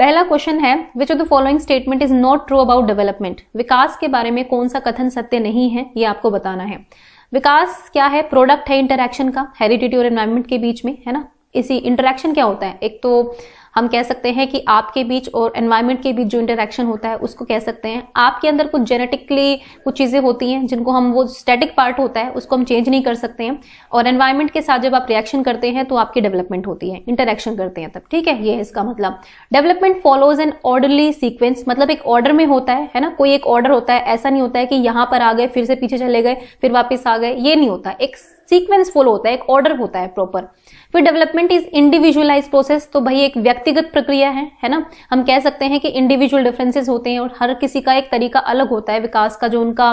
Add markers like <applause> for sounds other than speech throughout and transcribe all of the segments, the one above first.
पहला क्वेश्चन है which of the following statement is not true about development विकास के बारे में कौन सा कथन सत्य नहीं है ये आपको बताना है विकास क्या है प्रोडक्ट है इंटरेक्शन का हेरिटेटी और एनवायरमेंट के बीच में है ना इसी इंटरेक्शन क्या होता है एक तो हम कह सकते हैं कि आपके बीच और एनवायरमेंट के बीच जो इंटरेक्शन होता है उसको कह सकते हैं आपके अंदर कुछ जेनेटिकली कुछ चीज़ें होती हैं जिनको हम वो स्टैटिक पार्ट होता है उसको हम चेंज नहीं कर सकते हैं और एनवायरमेंट के साथ जब आप रिएक्शन करते हैं तो आपकी डेवलपमेंट होती है इंटरेक्शन करते हैं तब ठीक है ये है इसका मतलब development follows an orderly sequence मतलब एक ऑर्डर में होता है है ना कोई एक ऑर्डर होता है ऐसा नहीं होता है कि यहाँ पर आ गए फिर से पीछे चले गए फिर वापस आ गए ये नहीं होता एक सीक्वेंस फॉलो होता है एक ऑर्डर होता है प्रॉपर फिर डेवलपमेंट इज इंडिविजुअलाइज प्रोसेस तो भाई एक व्यक्तिगत प्रक्रिया है है ना हम कह सकते हैं कि इंडिविजुअल डिफरेंसेस होते हैं और हर किसी का एक तरीका अलग होता है विकास का जो उनका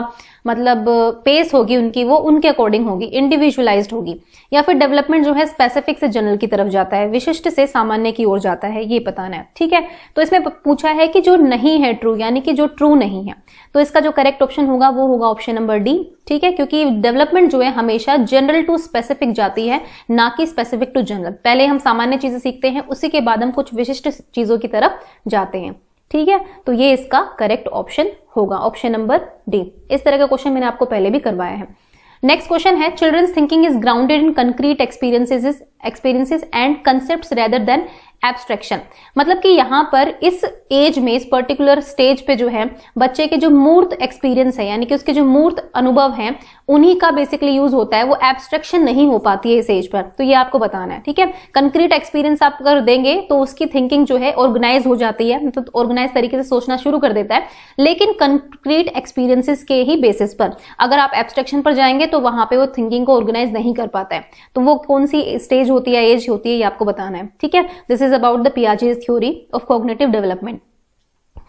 मतलब पेस होगी उनकी वो उनके अकॉर्डिंग होगी इंडिविजुअलाइज होगी या फिर डेवलपमेंट जो है स्पेसिफिक से जनरल की तरफ जाता है विशिष्ट से सामान्य की ओर जाता है ये बताना है ठीक है तो इसमें पूछा है कि जो नहीं है ट्रू यानी कि जो ट्रू नहीं है तो इसका जो करेक्ट ऑप्शन होगा वो होगा ऑप्शन नंबर डी ठीक है क्योंकि डेवलपमेंट जो है हमेशा जनरल टू स्पेसिफिक जाती है ना कि स्पेसिफिक टू जनरल पहले हम सामान्य चीजें सीखते हैं उसी के बाद हम कुछ विशिष्ट चीजों की तरफ जाते हैं ठीक है तो ये इसका करेक्ट ऑप्शन होगा ऑप्शन नंबर डी इस तरह का क्वेश्चन मैंने आपको पहले भी करवाया है नेक्स्ट क्वेश्चन है children's thinking is grounded in concrete experiences experiences and concept rather than abstraction मतलब कि यहाँ पर इस एज में इस पर्टिकुलर स्टेज पे जो है बच्चे के जो मूर्त एक्सपीरियंस है यानी कि उसके जो मूर्त अनुभव हैं उन्हीं का बेसिकली यूज होता है वो एब्स्ट्रेक्शन नहीं हो पाती है इस एज पर तो ये आपको बताना है ठीक है कंक्रीट एक्सपीरियंस आप अगर देंगे तो उसकी थिंकिंग जो है ऑर्गेनाइज हो जाती है मतलब तो ऑर्गेनाइज तरीके से सोचना शुरू कर देता है लेकिन कंक्रीट एक्सपीरियंसिस के ही बेसिस पर अगर आप एब्स्ट्रेक्शन पर जाएंगे तो वहां पर वो थिंकिंग को ऑर्गेनाइज नहीं कर पाता है तो वो कौन सी स्टेज होती है एज होती है ये आपको बताना है ठीक है this is about the Piaget's theory of cognitive development.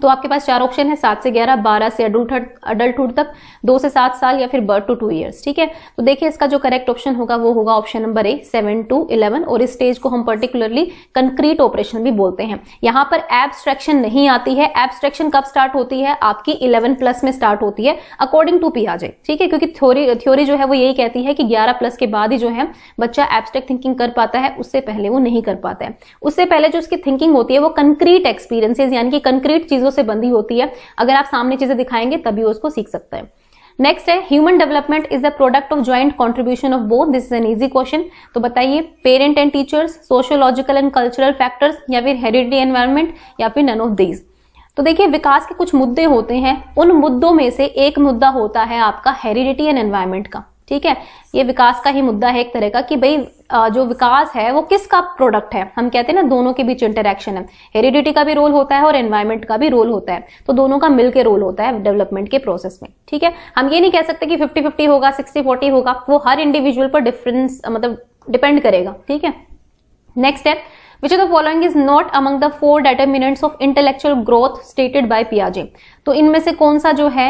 तो आपके पास चार ऑप्शन है सात से ग्यारह बारह से अडल्ट अडल्टुड तक दो से सात साल या फिर बर्थ टू टू ईयर्स ठीक है तो देखिए इसका जो करेक्ट ऑप्शन होगा वो होगा option number A seven to eleven और इस स्टेज को हम पर्टिकुलरली कंक्रीट ऑपरेशन भी बोलते हैं यहाँ पर एब्स्ट्रैक्शन नहीं आती है एब्स्ट्रैक्शन कब स्टार्ट होती है आपकी इलेवन प्लस में स्टार्ट होती है अकॉर्डिंग टू पीआजे ठीक है क्योंकि थ्योरी थ्योरी जो है वो यही कहती है कि ग्यारह प्लस के बाद ही जो है बच्चा एब्स्ट्रैक्ट थिंकिंग कर पाता है उससे पहले वो नहीं कर पाता है उससे पहले जो उसकी थिंकिंग होती है वो कंक्रीट एक्सपीरियंसेस यानी कि कंक्रीट चीजों चीजों से बंधी होती है अगर आप सामने चीजें दिखाएंगे तभी उसको सीख सकता है नेक्स्ट है human development is the product of joint contribution of both this is an easy question तो बताइए parent and teachers sociological and cultural factors या फिर हेरिडिटी एनवायरमेंट या फिर नन ऑफ दीज तो देखिए विकास के कुछ मुद्दे होते हैं उन मुद्दों में से एक मुद्दा होता है आपका हेरिडिटी एंड एनवायरमेंट का ठीक है ये विकास का ही मुद्दा है एक तरह का कि भाई जो विकास है वो किसका प्रोडक्ट है हम कहते हैं ना दोनों के बीच इंटरेक्शन है हेरिडिटी का भी रोल होता है और एनवायरमेंट का भी रोल होता है तो दोनों का मिलकर रोल होता है डेवलपमेंट के प्रोसेस में ठीक है हम ये नहीं कह सकते कि फिफ्टी फिफ्टी होगा सिक्सटी फोर्टी होगा वो हर इंडिविजुअल पर डिफरेंस मतलब डिपेंड करेगा ठीक है next step which of the following is not among the four determinants of intellectual growth stated by पियाजे तो इनमें से कौन सा जो है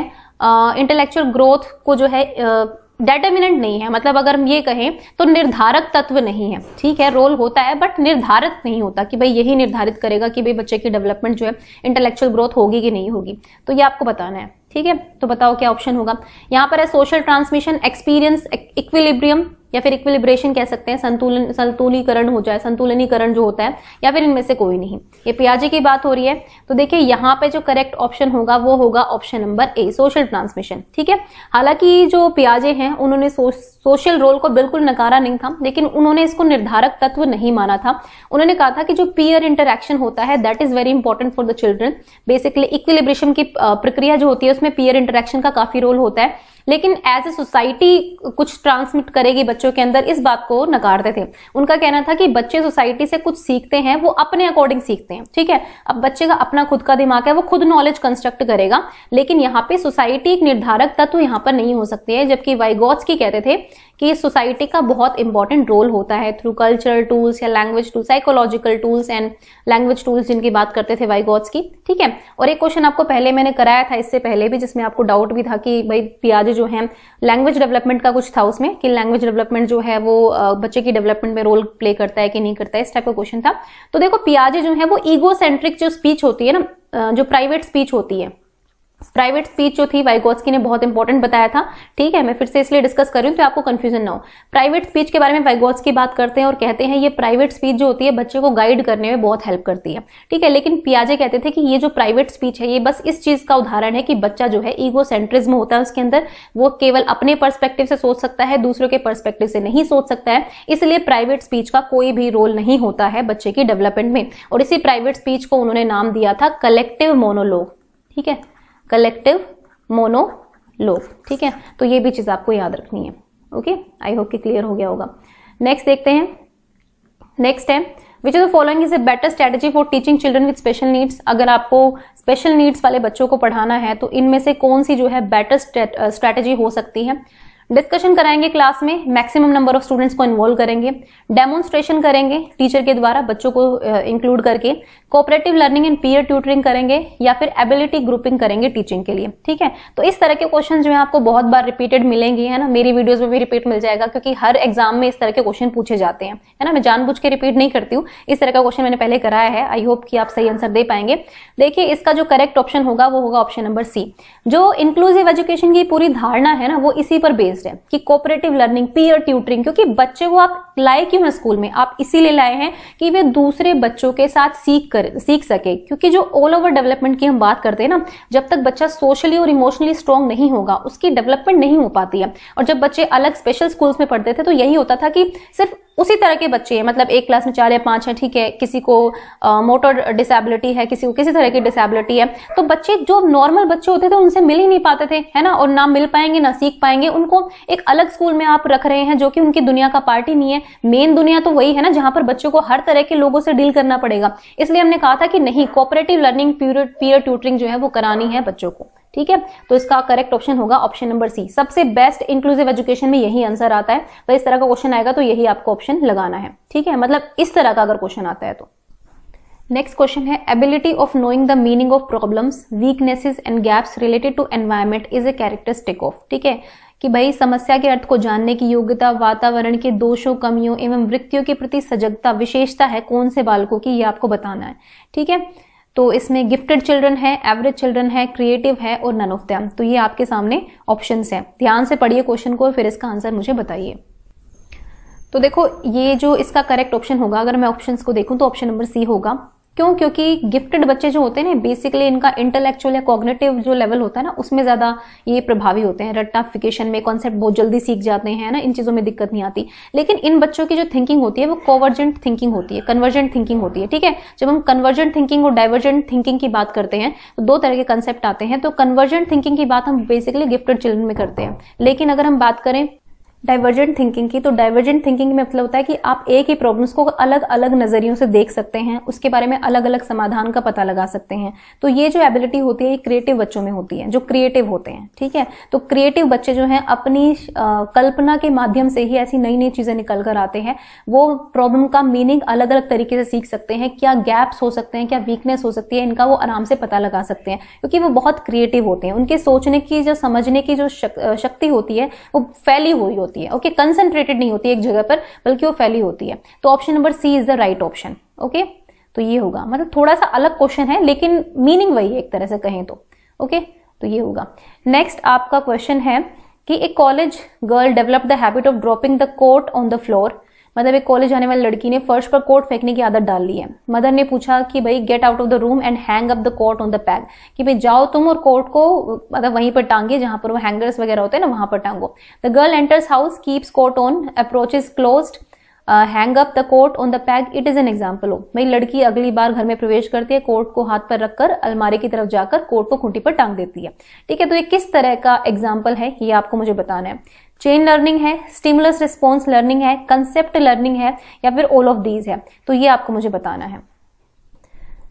इंटेलेक्चुअल uh, ग्रोथ को जो है uh, डेटर्मिनेंट नहीं है मतलब अगर हम ये कहें तो निर्धारक तत्व नहीं है ठीक है रोल होता है बट निर्धारित नहीं होता कि भाई यही निर्धारित करेगा कि भाई बच्चे की डेवलपमेंट जो है इंटेलेक्चुअल ग्रोथ होगी कि नहीं होगी तो ये आपको बताना है ठीक है तो बताओ क्या ऑप्शन होगा यहाँ पर है सोशल ट्रांसमिशन एक्सपीरियंस इक्विलिब्रियम या फिर इक्विलिब्रेशन कह सकते हैं संतुलन संतुलीकरण हो जाए संतुलनीकरण जो होता है या फिर इनमें से कोई नहीं ये पियाजे की बात हो रही है तो देखिए यहाँ पे जो करेक्ट ऑप्शन होगा वो होगा option number A social transmission ठीक है हालांकि जो पियाजे हैं उन्होंने सो, सोशल रोल को बिल्कुल नकारा नहीं था लेकिन उन्होंने इसको निर्धारक तत्व नहीं माना था उन्होंने कहा था कि जो पियर इंटरेक्शन होता है that is very important for the children basically equilibration की प्रक्रिया जो होती है में पीयर इंटरेक्शन का काफी रोल होता है लेकिन एज ए सोसाइटी कुछ ट्रांसमिट करेगी बच्चों के अंदर इस बात को नकारते थे उनका कहना था कि बच्चे सोसाइटी से कुछ सीखते हैं वो अपने अकॉर्डिंग सीखते हैं ठीक है अब बच्चे का अपना खुद का दिमाग है वो खुद नॉलेज कंस्ट्रक्ट करेगा लेकिन यहाँ पे सोसाइटी एक निर्धारक तत्व यहाँ पर नहीं हो सकती है जबकि वाइगॉट्स की कहते थे कि सोसाइटी का बहुत इंपॉर्टेंट रोल होता है थ्रू कल्चरल टूल्स या language tool psychological tools and language tools जिनकी बात करते थे वाइगॉट्स की ठीक है और एक क्वेश्चन आपको पहले मैंने कराया था इससे पहले भी जिसमें आपको डाउट भी था कि भाई पियाजे जो है लैंग्वेज डेवलपमेंट का कुछ था उसमें कि लैंग्वेज डेवलपमेंट जो है वो बच्चे की डेवलपमेंट में रोल प्ले करता है कि नहीं करता है इस टाइप का क्वेश्चन था तो देखो पियाजे जो है वो ईगो सेंट्रिक जो स्पीच होती है ना जो प्राइवेट स्पीच होती है प्राइवेट स्पीच जो थी वाइगोत्सकी ने बहुत इंपॉर्टेंट बताया था ठीक है मैं फिर से इसलिए डिस्कस कर रही हूँ तो आपको कंफ्यूजन ना हो प्राइवेट स्पीच के बारे में वाइगोत्स की बात करते हैं और कहते हैं ये प्राइवेट स्पीच जो होती है बच्चे को गाइड करने में बहुत हेल्प करती है ठीक है लेकिन पियाजे कहते थे कि ये जो प्राइवेट स्पीच है ये बस इस चीज का उदाहरण है कि बच्चा जो है ईगो सेंट्रिज्म होता है उसके अंदर वो केवल अपने परस्पेक्टिव से सोच सकता है दूसरों के परस्पेक्टिव से नहीं सोच सकता है इसलिए प्राइवेट स्पीच का कोई भी रोल नहीं होता है बच्चे की डेवलपमेंट में और इसी प्राइवेट स्पीच को उन्होंने नाम दिया था कलेक्टिव मोनोलोग ठीक है कलेक्टिव लोब ठीक है तो ये भी चीज़ आपको याद रखनी है ओके आई होप कि क्लियर हो गया होगा नेक्स्ट देखते हैं नेक्स्ट है which is the following is a better strategy for teaching children with special needs अगर आपको स्पेशल नीड्स वाले बच्चों को पढ़ाना है तो इनमें से कौन सी जो है बेटर स्ट्रेटेजी हो सकती है डिस्कशन कराएंगे क्लास में मैक्सिमम नंबर ऑफ स्टूडेंट्स को इन्वॉल्व करेंगे डेमोन्स्ट्रेशन करेंगे टीचर के द्वारा बच्चों को इंक्लूड करके cooperative learning and peer tutoring करेंगे या फिर एबिलिटी ग्रुपिंग करेंगे टीचिंग के लिए ठीक है तो इस तरह के क्वेश्चन जो है आपको बहुत बार रिपीटेड मिलेंगे है ना मेरी वीडियोज में भी रिपीट मिल जाएगा क्योंकि हर एग्जाम में इस तरह के क्वेश्चन पूछे जाते हैं है ना मैं जानबूझ के रिपीट नहीं करती हूँ इस तरह का क्वेश्चन मैंने पहले कराया है आई होप कि आप सही आंसर दे पाएंगे देखिए इसका जो करेक्ट ऑप्शन होगा वो होगा ऑप्शन नंबर सी जो इंक्लूसिव एजुकेशन की पूरी धारणा है ना वो इसी पर बेस्ड चीज है कि कोऑपरेटिव लर्निंग पीयर ट्यूटरिंग क्योंकि बच्चे को आप लाए क्यों है स्कूल में आप इसीलिए लाए हैं कि वे दूसरे बच्चों के साथ सीख कर सीख सके क्योंकि जो ऑल ओवर डेवलपमेंट की हम बात करते हैं ना जब तक बच्चा सोशली और इमोशनली स्ट्रांग नहीं होगा उसकी डेवलपमेंट नहीं हो पाती है और जब बच्चे अलग स्पेशल स्कूल्स में पढ़ते थे तो यही होता था कि सिर्फ उसी तरह के बच्चे हैं मतलब एक क्लास में चार या पांच हैं ठीक है किसी को मोटर डिसेबिलिटी है किसी को किसी तरह की डिसेबिलिटी है तो बच्चे जो नॉर्मल बच्चे होते थे उनसे मिल ही नहीं पाते थे है ना और ना मिल पाएंगे ना सीख पाएंगे उनको एक अलग स्कूल में आप रख रहे हैं जो कि उनकी दुनिया का पार्टी नहीं है मेन दुनिया तो वही है ना जहां पर बच्चों को हर तरह के लोगों से डील करना पड़ेगा इसलिए हमने कहा था कि नहीं cooperative learning period peer tutoring जो है वो करानी है बच्चों को ठीक है तो इसका करेक्ट ऑप्शन होगा ऑप्शन नंबर सी सबसे बेस्ट इंक्लूसिव एजुकेशन में यही आंसर आता है तो इस तरह का क्वेश्चन आएगा तो यही आपको ऑप्शन लगाना है ठीक है मतलब इस तरह का अगर क्वेश्चन आता है तो नेक्स्ट क्वेश्चन है ability of knowing the meaning of problems weaknesses and gaps related to environment is a characteristic of ठीक है कि भाई समस्या के अर्थ को जानने की योग्यता वातावरण के दोषों कमियों एवं वृत्तियों के प्रति सजगता विशेषता है कौन से बालकों की ये आपको बताना है ठीक है तो इसमें गिफ्टेड चिल्ड्रन है एवरेज चिल्ड्रन है क्रिएटिव है और नन ऑफ दैम तो ये आपके सामने ऑप्शन है ध्यान से पढ़िए क्वेश्चन को फिर इसका आंसर मुझे बताइए तो देखो ये जो इसका करेक्ट ऑप्शन होगा अगर मैं ऑप्शंस को देखूं तो ऑप्शन नंबर सी होगा क्यों क्योंकि गिफ्टेड बच्चे जो होते हैं ना बेसिकली इनका इंटेलेक्चुअल या कॉग्नेटिव जो लेवल होता है ना उसमें ज़्यादा ये प्रभावी होते हैं रट्टाफिकेशन में कॉन्सेप्ट बहुत जल्दी सीख जाते हैं ना इन चीज़ों में दिक्कत नहीं आती लेकिन इन बच्चों की जो थिंकिंग होती है वो कॉवर्जेंट थिंकिंग होती है कन्वर्जेंट थिंकिंग होती है ठीक है जब हम कन्वर्जेंट थिंकिंग और डाइवर्जेंट थिंकिंग की बात करते हैं तो दो तरह के कंसेप्ट आते हैं तो कन्वर्जेंट थिंकिंग की बात हम बेसिकली गिफ्टेड चिल्ड्रन में करते हैं लेकिन अगर हम बात करें डाइवर्जेंट थिंकिंग की तो डाइवर्जेंट थिंकिंग में मतलब होता है कि आप एक ही प्रॉब्लम्स को अलग अलग नजरियों से देख सकते हैं उसके बारे में अलग अलग समाधान का पता लगा सकते हैं तो ये जो एबिलिटी होती है ये क्रिएटिव बच्चों में होती है जो क्रिएटिव होते हैं ठीक है तो क्रिएटिव बच्चे जो हैं अपनी आ, कल्पना के माध्यम से ही ऐसी नई नई चीजें निकल कर आते हैं वो प्रॉब्लम का मीनिंग अलग अलग तरीके से सीख सकते हैं क्या गैप्स हो सकते हैं क्या वीकनेस हो सकती है इनका वो आराम से पता लगा सकते हैं क्योंकि वो बहुत क्रिएटिव होते हैं उनके सोचने की जो समझने की जो शक्ति होती है वो फैली हुई होती है होती है ओके okay? कंसंट्रेटेड नहीं होती एक जगह पर बल्कि वो फैली होती है तो option number C is the right option okay तो ये होगा मतलब थोड़ा सा अलग क्वेश्चन है लेकिन मीनिंग वही है एक तरह से कहें तो ओके okay? तो ये होगा नेक्स्ट आपका क्वेश्चन है कि a college girl develop the habit of dropping the coat on the floor मतलब एक कॉलेज आने वाली लड़की ने फर्श पर कोट फेंकने की आदत डाल ली है मदर ने पूछा कि भाई get out of the room and hang up the coat on the peg कि भाई जाओ तुम और कोट को मतलब वहीं पर टांगे जहां पर वो हैंगर्स वगैरह होते हैं ना वहां पर टांगो the girl enters house keeps coat on approach is closed hang up the coat on the peg it is an example हो भाई लड़की अगली बार घर में प्रवेश करती है कोट को हाथ पर रखकर अलमारी की तरफ जाकर कोट को खूंटी पर टांग देती है ठीक है तो ये किस तरह का एग्जाम्पल है ये आपको मुझे बताना है चेन लर्निंग है स्टिमुलस रिस्पॉन्स लर्निंग है कंसेप्ट लर्निंग है या फिर ऑल ऑफ दीज है तो ये आपको मुझे बताना है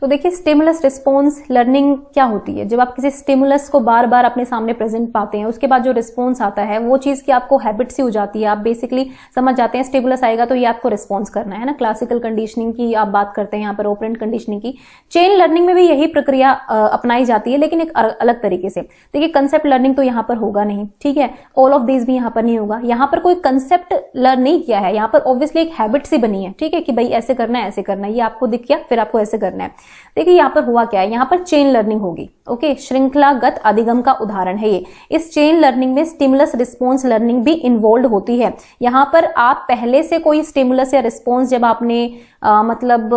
तो देखिए स्टिमुलस रिस्पॉन्स लर्निंग क्या होती है जब आप किसी स्टिमुलस को बार बार अपने सामने प्रेजेंट पाते हैं उसके बाद जो रिस्पॉन्स आता है वो चीज़ की आपको हैबिट सी हो जाती है आप बेसिकली समझ जाते हैं स्टिमुलस आएगा तो ये आपको रिस्पॉन्स करना है ना क्लासिकल कंडीशनिंग की आप बात करते हैं यहाँ पर ओपरेंट कंडीशनिंग की चेन लर्निंग में भी यही प्रक्रिया अपनाई जाती है लेकिन एक अलग तरीके से देखिए कंसेप्ट लर्निंग तो यहाँ पर होगा नहीं ठीक है ऑल ऑफ दिस भी यहाँ पर नहीं होगा यहाँ पर कोई कंसेप्ट लर्न नहीं किया है यहाँ पर ऑब्वियसली एक हैबिट सी बनी है ठीक है कि भाई ऐसे करना है ऐसे करना है ये आपको दिख गया फिर आपको ऐसे करना है देखिए यहाँ पर हुआ क्या है यहाँ पर चेन लर्निंग होगी ओके श्रृंखलागत अधिगम का उदाहरण है ये इस चेन लर्निंग में स्टिमुलस रिस्पॉन्स लर्निंग भी इन्वॉल्व होती है यहाँ पर आप पहले से कोई स्टिमुलस या रिस्पॉन्स जब आपने आ, मतलब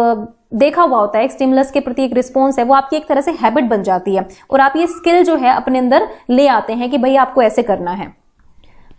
देखा हुआ होता है एक स्टिमुलस के प्रति एक रिस्पॉन्स है वो आपकी एक तरह से हैबिट बन जाती है और आप ये स्किल जो है अपने अंदर ले आते हैं कि भाई आपको ऐसे करना है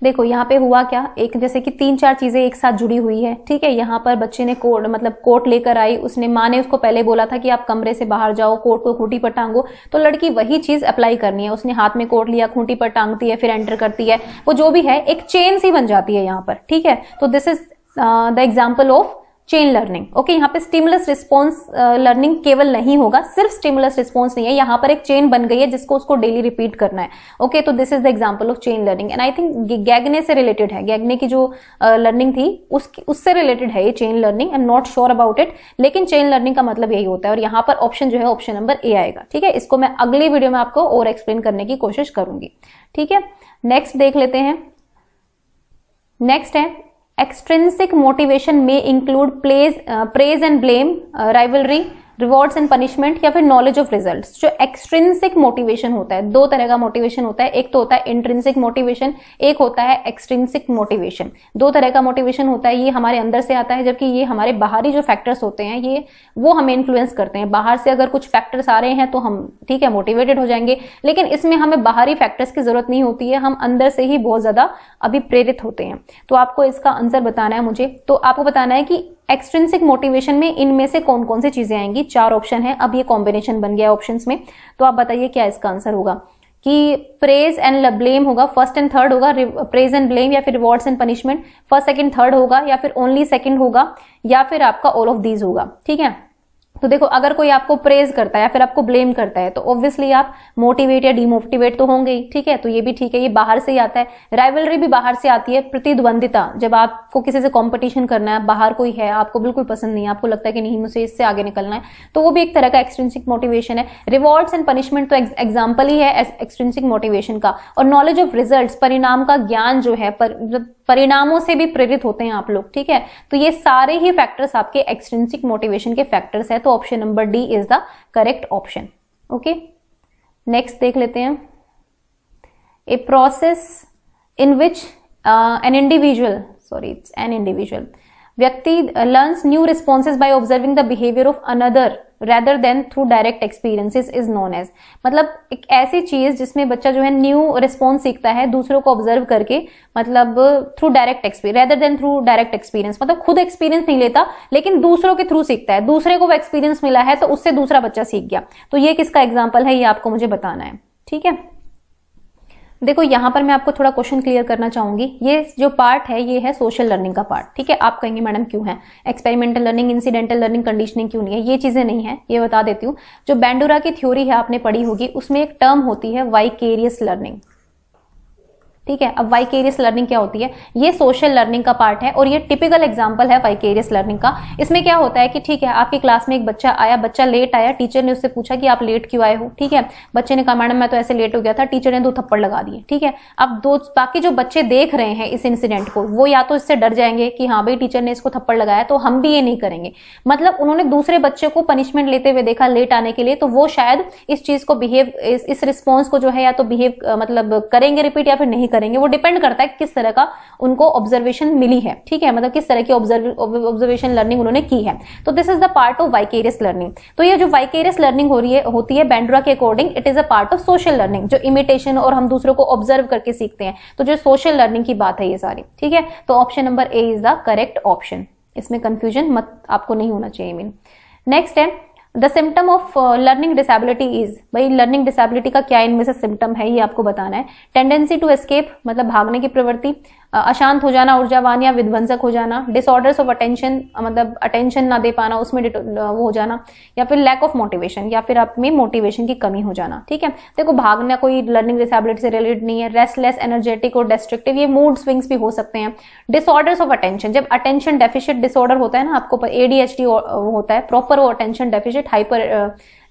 देखो यहाँ पे हुआ क्या एक जैसे कि तीन चार चीजें एक साथ जुड़ी हुई है ठीक है यहाँ पर बच्चे ने कोट मतलब कोट लेकर आई उसने माँ ने उसको पहले बोला था कि आप कमरे से बाहर जाओ कोट को खूंटी पर टांगो तो लड़की वही चीज अप्लाई करनी है उसने हाथ में कोट लिया खूंटी पर टांगती है फिर एंटर करती है वो जो भी है एक चेन सी बन जाती है यहाँ पर ठीक है तो this is the example of chain learning okay यहाँ पे स्टिमुलस रिस्पॉन्स लर्निंग केवल नहीं होगा सिर्फ स्टिमुलस रिस्पॉन्स नहीं है यहाँ पर एक चेन बन गई है जिसको उसको डेली रिपीट करना है ओके okay, तो this is the example of chain learning and I think Gagne से रिलेटेड है गैगने की जो लर्निंग uh, थी उसकी उससे रिलेटेड है ये chain learning and not sure about it लेकिन चेन लर्निंग का मतलब यही होता है और यहाँ पर ऑप्शन जो है ऑप्शन नंबर ए आएगा ठीक है इसको मैं अगली वीडियो में आपको और एक्सप्लेन करने की कोशिश करूंगी ठीक है नेक्स्ट देख लेते हैं नेक्स्ट है Extrinsic motivation may include praise, uh, praise and blame, uh, rivalry, rewards and punishment या फिर नॉलेज ऑफ रिजल्ट जो एक्सट्रिंसिक मोटिवेशन होता है दो तरह का मोटिवेशन होता है एक तो होता है इंट्रिंसिक मोटिवेशन एक होता है एक्सट्रिंसिक मोटिवेशन दो तरह का मोटिवेशन होता है ये हमारे अंदर से आता है जबकि ये हमारे बाहरी जो फैक्टर्स होते हैं ये वो हमें इन्फ्लुएंस करते हैं बाहर से अगर कुछ फैक्टर्स आ रहे हैं तो हम ठीक है मोटिवेटेड हो जाएंगे लेकिन इसमें हमें बाहरी फैक्टर्स की जरूरत नहीं होती है हम अंदर से ही बहुत ज्यादा अभी प्रेरित होते हैं तो आपको इसका आंसर बताना है मुझे तो आपको बताना है कि एक्सट्रेंसिक मोटिवेशन में इनमें से कौन कौन सी चीजें आएंगी चार ऑप्शन है अब ये कॉम्बिनेशन बन गया ऑप्शन में तो आप बताइए क्या इसका आंसर होगा कि प्रेज एंड ब्लेम होगा फर्स्ट एंड थर्ड होगा प्रेज एंड ब्लेम या फिर rewards and punishment first second third होगा या फिर ओनली सेकंड होगा या फिर आपका ऑल ऑफ दीज होगा ठीक है तो देखो अगर कोई आपको प्रेज करता है या फिर आपको ब्लेम करता है तो ऑब्वियसली आप मोटिवेट या डिमोटिवेट तो होंगे ही ठीक है तो ये भी ठीक है ये बाहर से ही आता है राइवलरी भी बाहर से आती है प्रतिद्वंदिता जब आपको किसी से कॉम्पिटिशन करना है बाहर कोई है आपको बिल्कुल पसंद नहीं है आपको लगता है कि नहीं मुझे इससे आगे निकलना है तो वो भी एक तरह का एक्सट्रेंसिक मोटिवेशन है रिवॉर्ड्स एंड पनिशमेंट तो एग्जाम्पल ही है एक्सट्रेंसिक मोटिवेशन का और नॉलेज ऑफ रिजल्ट परिणाम का ज्ञान जो है पर, मतलब परिणामों से भी प्रेरित होते हैं आप लोग ठीक है तो ये सारे ही फैक्टर्स आपके एक्सट्रेंसिक मोटिवेशन के फैक्टर्स है तो option number D is the correct option okay next देख लेते हैं a process in which an individual sorry it's an individual व्यक्ति learns new responses by observing the behaviour of another rather than through direct experiences is known as मतलब एक ऐसी चीज जिसमें बच्चा जो है न्यू रिस्पॉन्स सीखता है दूसरों को ऑब्जर्व करके मतलब through direct experience rather than through direct experience मतलब खुद एक्सपीरियंस नहीं लेता लेकिन दूसरों के थ्रू सीखता है दूसरे को वो एक्सपीरियंस मिला है तो उससे दूसरा बच्चा सीख गया तो ये किसका एग्जाम्पल है ये आपको मुझे बताना है ठीक है देखो यहाँ पर मैं आपको थोड़ा क्वेश्चन क्लियर करना चाहूंगी ये जो पार्ट है ये है सोशल लर्निंग का पार्ट ठीक है आप कहेंगे मैडम क्यों है experimental learning incidental learning conditioning क्यों नहीं है ये चीजें नहीं है ये बता देती हूँ जो बैंडोरा की थ्योरी है आपने पढ़ी होगी उसमें एक टर्म होती है वाइकेरियस लर्निंग ठीक है अब वाइकेरियस लर्निंग क्या होती है ये सोशल लर्निंग का पार्ट है और ये टिपिकल एग्जाम्पल है वाइकेरियस लर्निंग का इसमें क्या होता है कि ठीक है आपकी क्लास में एक बच्चा आया बच्चा लेट आया टीचर ने उससे पूछा कि आप लेट क्यों आए हो ठीक है बच्चे ने कहा मैडम मैं तो ऐसे लेट हो गया था टीचर ने दो थप्पड़ लगा दिए ठीक है अब दो बाकी जो बच्चे देख रहे हैं इस इंसिडेंट को वो या तो इससे डर जाएंगे कि हाँ भाई टीचर ने इसको थप्पड़ लगाया तो हम भी ये नहीं करेंगे मतलब उन्होंने दूसरे बच्चे को पनिशमेंट लेते हुए देखा लेट आने के लिए तो वो शायद इस चीज को बिहेव इस, रिस्पॉन्स को जो है या तो बिहेव मतलब करेंगे रिपीट या फिर नहीं करेंगे वो डिपेंड करता है किस तरह का उनको ऑब्जर्वेशन मिली है ठीक है मतलब किस तरह की ऑब्जर्वेशन लर्निंग उन्होंने की है तो this is the part of vicarious learning तो ये जो वाइकेरियस लर्निंग हो रही है होती है बैंड्रा के according it is a part of social learning जो इमिटेशन और हम दूसरों को ऑब्जर्व करके सीखते हैं तो जो सोशल लर्निंग की बात है ये सारी ठीक है तो option number A is the correct option इसमें कंफ्यूजन मत आपको नहीं होना चाहिए मीन नेक्स्ट है the symptom of learning disability is भाई लर्निंग डिसेबिलिटी का क्या इनमें से सिम्टम है ये आपको बताना है टेंडेंसी टू एस्केप मतलब भागने की प्रवृत्ति अशांत हो जाना ऊर्जावान या विध्वंसक हो जाना डिसऑर्डर्स ऑफ अटेंशन मतलब अटेंशन ना दे पाना उसमें वो हो जाना या फिर लैक ऑफ मोटिवेशन या फिर आप में मोटिवेशन की कमी हो जाना ठीक है देखो भागना कोई लर्निंग डिसेबिलिटी से रिलेटेड नहीं है रेस्टलेस एनर्जेटिक और डेस्ट्रक्टिव ये मूड स्विंग्स भी हो सकते हैं डिसऑर्डर्स ऑफ अटेंशन जब अटेंशन डेफिशिट डिसऑर्डर होता है ना आपको एडीएचडी होता है प्रॉपर वो attention deficit 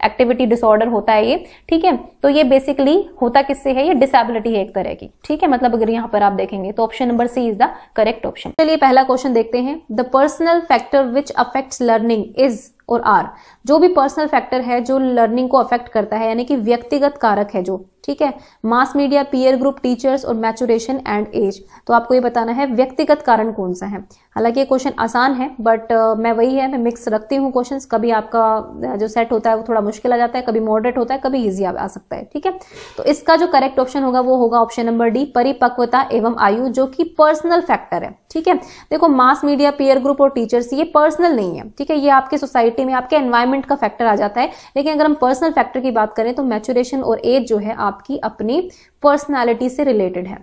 hyperactivity disorder होता है ये ठीक है तो ये बेसिकली होता किससे है ये डिसेबिलिटी है एक तरह की ठीक है मतलब अगर यहाँ पर आप देखेंगे तो option number C is the correct option चलिए पहला क्वेश्चन देखते हैं the personal factor which affect learning is और आर जो भी पर्सनल फैक्टर है जो लर्निंग को अफेक्ट करता है यानी कि व्यक्तिगत कारक है जो ठीक है mass media peer group teachers और मैचुरेशन एंड एज तो आपको ये बताना है व्यक्तिगत कारण कौन सा है हालांकि ये क्वेश्चन आसान है बट uh, मैं वही है मैं मिक्स रखती हूँ क्वेश्चन कभी आपका uh, जो सेट होता है वो थोड़ा मुश्किल आ जाता है कभी मॉडरेट होता है कभी ईजी आ सकता है ठीक है तो इसका जो करेक्ट ऑप्शन होगा वो होगा ऑप्शन नंबर डी परिपक्वता एवं आयु जो कि पर्सनल फैक्टर है ठीक है देखो मास मीडिया पीयर ग्रुप और टीचर्स ये पर्सनल नहीं है ठीक है ये आपकी सोसाइटी मेच्योरिटी में आपके एनवायरमेंट का फैक्टर आ जाता है लेकिन अगर हम पर्सनल फैक्टर की बात करें तो मैचुरेशन और एज जो है आपकी अपनी पर्सनैलिटी से रिलेटेड है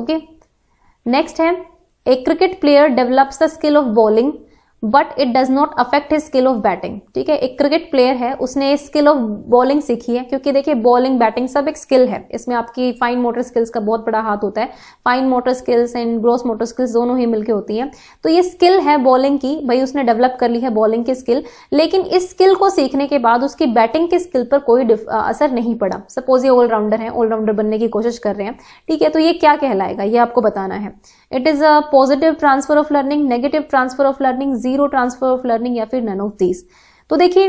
ओके नेक्स्ट है a cricket player develops the skill of bowling but it does not affect his skill of batting ठीक है एक क्रिकेट प्लेयर है उसने स्किल ऑफ बॉलिंग सीखी है क्योंकि देखिए बॉलिंग बैटिंग सब एक स्किल है इसमें आपकी फाइन मोटर स्किल्स का बहुत बड़ा हाथ होता है fine motor skills and gross motor skills दोनों ही मिलकर होती हैं तो ये स्किल है बॉलिंग की भाई उसने डेवलप कर ली है बॉलिंग की स्किल लेकिन इस स्किल को सीखने के बाद उसकी बैटिंग की स्किल पर कोई असर नहीं पड़ा सपोज ये ऑलराउंडर है ऑलराउंडर बनने की कोशिश कर रहे हैं ठीक है तो ये क्या कहलाएगा ये आपको बताना है it is a positive transfer of learning negative transfer of learning zero transfer of learning या फिर नन ऑफ दीज तो देखिए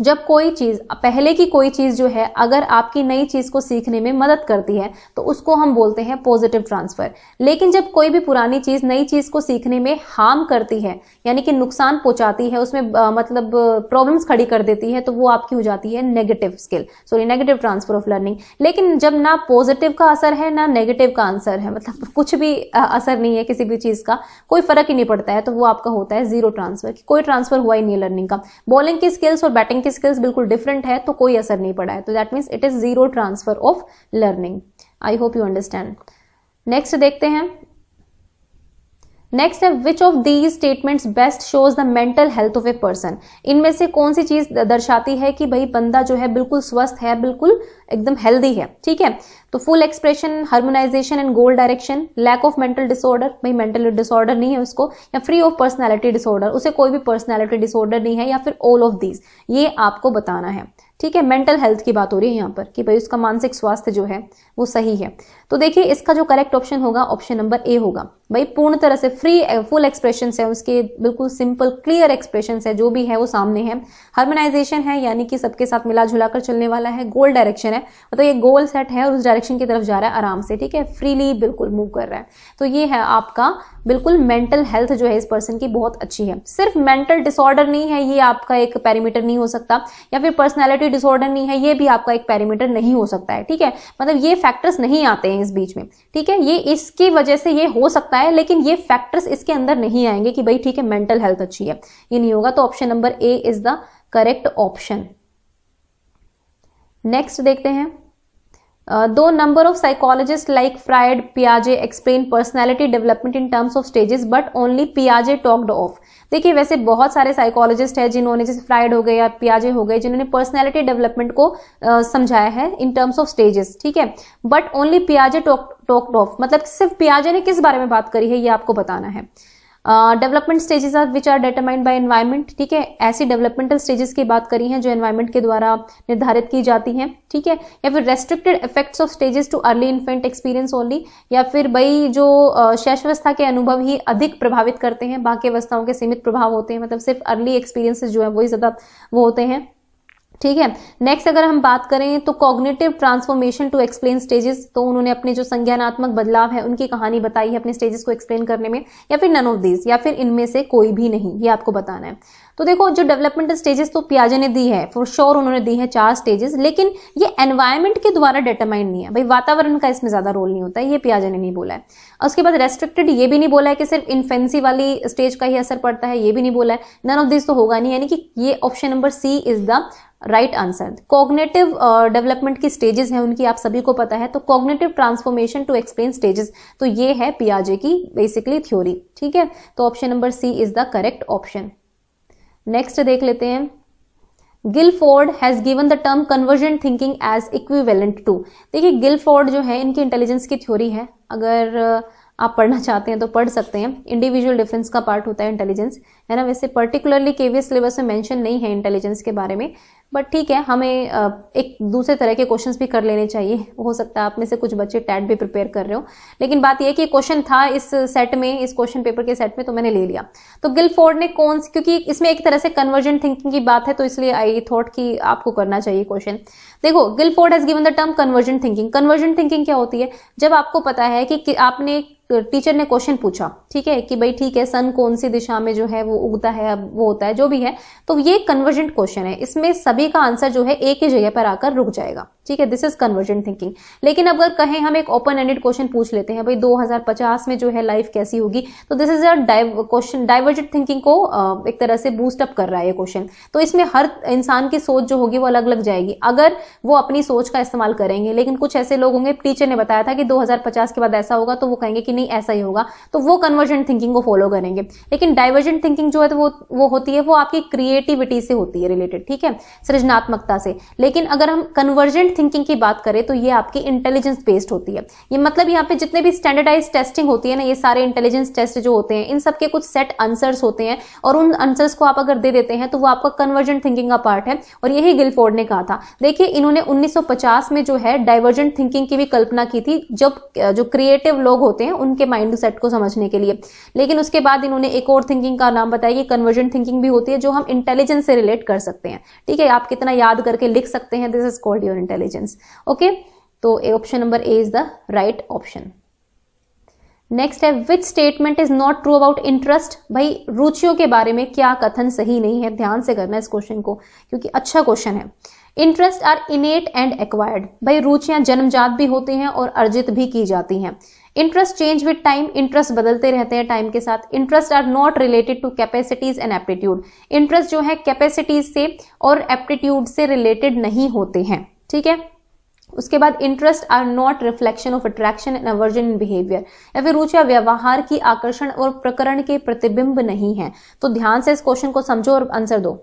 जब कोई चीज़ पहले की कोई चीज़ जो है अगर आपकी नई चीज़ को सीखने में मदद करती है तो उसको हम बोलते हैं पॉजिटिव ट्रांसफ़र लेकिन जब कोई भी पुरानी चीज़ नई चीज़ को सीखने में हार्म करती है यानी कि नुकसान पहुंचाती है उसमें आ, मतलब प्रॉब्लम्स खड़ी कर देती है तो वो आपकी हो जाती है negative skill sorry negative transfer of learning लेकिन जब ना पॉजिटिव का असर है ना नेगेटिव का आंसर है मतलब कुछ भी असर नहीं है किसी भी चीज़ का कोई फ़र्क ही नहीं पड़ता है तो वो आपका होता है जीरो ट्रांसफ़र कोई ट्रांसफ़र हुआ ही नहीं लर्निंग का बॉलिंग की स्किल्स और बैटिंग की स्किल्स बिल्कुल डिफरेंट है तो कोई असर नहीं पड़ा है तो that means it is zero transfer of learning I hope you understand next देखते हैं नेक्स्ट है which of these statements best shows the mental health of a person इनमें से कौन सी चीज दर्शाती है कि भाई बंदा जो है बिल्कुल स्वस्थ है बिल्कुल एकदम हेल्दी है ठीक है तो full expression harmonization and goal direction lack of mental disorder भाई मेंटल डिसऑर्डर नहीं है उसको या फ्री ऑफ पर्सनैलिटी डिसऑर्डर उसे कोई भी पर्सनैलिटी डिसऑर्डर नहीं है या फिर ऑल ऑफ दीज ये आपको बताना है ठीक है मेंटल हेल्थ की बात हो रही है यहाँ पर कि भाई उसका मानसिक स्वास्थ्य जो है वो सही है तो देखिए इसका जो करेक्ट ऑप्शन होगा ऑप्शन नंबर ए होगा भाई पूर्ण तरह से फ्री फुल एक्सप्रेशन है उसके बिल्कुल सिंपल क्लियर एक्सप्रेशन है जो भी है वो सामने है हार्मोनाइजेशन है यानी कि सबके साथ मिला कर चलने वाला है गोल डायरेक्शन है मतलब तो ये गोल सेट है और उस डायरेक्शन की तरफ जा रहा है आराम से ठीक है फ्रीली बिल्कुल मूव कर रहा है तो ये है आपका बिल्कुल मेंटल हेल्थ जो है इस पर्सन की बहुत अच्छी है सिर्फ मेंटल डिसऑर्डर नहीं है ये आपका एक पैरामीटर नहीं हो सकता या फिर पर्सनैलिटी डिसऑर्डर नहीं है ये भी आपका एक पैरामीटर नहीं हो सकता है ठीक है मतलब ये फैक्टर्स नहीं आते हैं इस बीच में ठीक है ये इसकी वजह से ये हो सकता है लेकिन ये फैक्टर्स इसके अंदर नहीं आएंगे कि भाई ठीक है मेंटल हेल्थ अच्छी है ये नहीं होगा तो option number A is the correct option next देखते हैं दो number of psychologist like fried पियाजे explain personality development in terms of stages but only पियाजे टॉक्ड ऑफ देखिए वैसे बहुत सारे साइकोलॉजिस्ट हैं जिन्होंने जैसे फ्राइड हो गए या पियाजे हो गए जिन्होंने पर्सनैलिटी डेवलपमेंट को uh, समझाया है इन टर्म्स ऑफ स्टेजेस ठीक है बट ओनली पियाजे टॉक्ड ऑफ मतलब सिर्फ पियाजे ने किस बारे में बात करी है ये आपको बताना है development stages are which are determined by environment ठीक है ऐसी डेवलपमेंटल स्टेजेस की बात करी है जो एनवायरनमेंट के द्वारा निर्धारित की जाती हैं ठीक है या फिर restricted effects of stages to early infant experience only या फिर भाई जो शैशवस्था के अनुभव ही अधिक प्रभावित करते हैं बाकी अवस्थाओं के सीमित प्रभाव होते हैं मतलब सिर्फ अर्ली एक्सपीरियंसेस जो है वही ज़्यादा वो होते हैं ठीक है नेक्स्ट अगर हम बात करें तो cognitive transformation to explain stages तो उन्होंने अपने जो संज्ञानात्मक बदलाव है उनकी कहानी बताई है अपने स्टेजेस को एक्सप्लेन करने में या फिर नन ऑफ दीज या फिर इनमें से कोई भी नहीं ये आपको बताना है तो देखो जो डेवलपमेंट स्टेजेस तो पियाजे ने दी है फॉर श्योर उन्होंने दी है चार स्टेजेस लेकिन ये एनवायरमेंट के द्वारा डिटरमाइन नहीं है भाई वातावरण का इसमें ज्यादा रोल नहीं होता है ये पियाजे ने नहीं बोला है उसके बाद रेस्ट्रिक्टेड ये भी नहीं बोला है कि सिर्फ इन्फेंसी वाली स्टेज का ही असर पड़ता है ये भी नहीं बोला है नन ऑफ दिस तो होगा नहीं यानी कि ये option number C is the right answer cognitive development की स्टेजेस हैं उनकी आप सभी को पता है तो cognitive transformation to explain stages तो ये है पियाजे की बेसिकली थ्योरी ठीक है तो option number C is the correct option next देख लेते हैं Guilford has given the term convergent thinking as equivalent to देखिए गिलफोर्ड जो है इनकी इंटेलिजेंस की थ्योरी है अगर आप पढ़ना चाहते हैं तो पढ़ सकते हैं इंडिविजुअल डिफरेंस का पार्ट होता है इंटेलिजेंस है ना वैसे पर्टिकुलरली केवीएस सिलेबस में मेंशन नहीं है इंटेलिजेंस के बारे में बट ठीक है हमें एक दूसरे तरह के क्वेश्चंस भी कर लेने चाहिए हो सकता है आप में से कुछ बच्चे टैट भी प्रिपेयर कर रहे हो लेकिन बात यह कि क्वेश्चन था इस सेट में इस क्वेश्चन पेपर के सेट में तो मैंने ले लिया तो गिल फोर्ड ने कौन क्योंकि इसमें एक तरह से कन्वर्जेंट थिंकिंग की बात है तो इसलिए आई थॉट कि आपको करना चाहिए क्वेश्चन देखो Guilford has given the term conversion thinking conversion thinking क्या होती है जब आपको पता है कि, कि आपने टीचर ने क्वेश्चन पूछा ठीक है कि भाई ठीक है सन कौन सी दिशा में जो है वो उगता है वो होता है जो भी है तो ये कन्वर्जेंट क्वेश्चन है इसमें सभी का आंसर जो है एक ही जगह पर आकर रुक जाएगा ठीक है दिस इज कन्वर्जेंट थिंकिंग लेकिन अगर कहें हम एक ओपन एंडेड क्वेश्चन पूछ लेते हैं भाई 2050 में जो है लाइफ कैसी होगी तो this is a question divergent thinking को एक तरह से बूस्टअप कर रहा है ये क्वेश्चन तो इसमें हर इंसान की सोच जो होगी वो अलग अलग जाएगी अगर वो अपनी सोच का इस्तेमाल करेंगे लेकिन कुछ ऐसे लोग होंगे टीचर ने बताया था कि 2050 के बाद ऐसा होगा तो वो कहेंगे कि नहीं ऐसा ही होगा तो वो कन्वर्जेंट थिंकिंग को फॉलो करेंगे लेकिन डाइवर्जेंट थिंकिंग जो है तो वो वो होती है वो आपकी क्रिएटिविटी से होती है रिलेटेड ठीक है सृजनात्मकता से लेकिन अगर हम कन्वर्जेंट थिंकिंग की बात करें तो ये आपकी इंटेलिजेंस बेस्ड होती है ये मतलब यहाँ पे जितने भी स्टैंडर्डाइज टेस्टिंग होती है ना ये सारे इंटेलिजेंस टेस्ट जो होते हैं इन सबके कुछ सेट आंसर्स होते हैं और उन आंसर्स को आप अगर दे देते हैं तो वो आपका कन्वर्जेंट थिंकिंग का पार्ट है और यही गिलफोर्ड ने कहा था देखिए इन्होंने 1950 में जो है डाइवर्जेंट थिंकिंग की भी कल्पना की थी जब जो क्रिएटिव लोग होते हैं उनके माइंड सेट को समझने के लिए लेकिन उसके बाद इन्होंने एक और थिंकिंग का नाम बताया कि कन्वर्जेंट थिंकिंग भी होती है जो हम इंटेलिजेंस से रिलेट कर सकते हैं ठीक है आप कितना याद करके लिख सकते हैं this is called your intelligence okay तो option number A is the right option next है which statement is not true about interest भाई रुचियों के बारे में क्या कथन सही नहीं है ध्यान से करना इस क्वेश्चन को क्योंकि अच्छा क्वेश्चन है interest are innate and acquired भाई रुचियां जन्मजात भी होती हैं और अर्जित भी की जाती हैं interest change with time interest बदलते रहते हैं टाइम के साथ interest are not related to capacities and aptitude interest जो है कैपेसिटीज से और एप्टीट्यूड से रिलेटेड नहीं होते हैं ठीक है उसके बाद interest are not reflection of attraction and aversion in behaviour या फिर रुचिया व्यवहार की आकर्षण और प्रकरण के प्रतिबिंब नहीं है तो ध्यान से इस क्वेश्चन को समझो और आंसर दो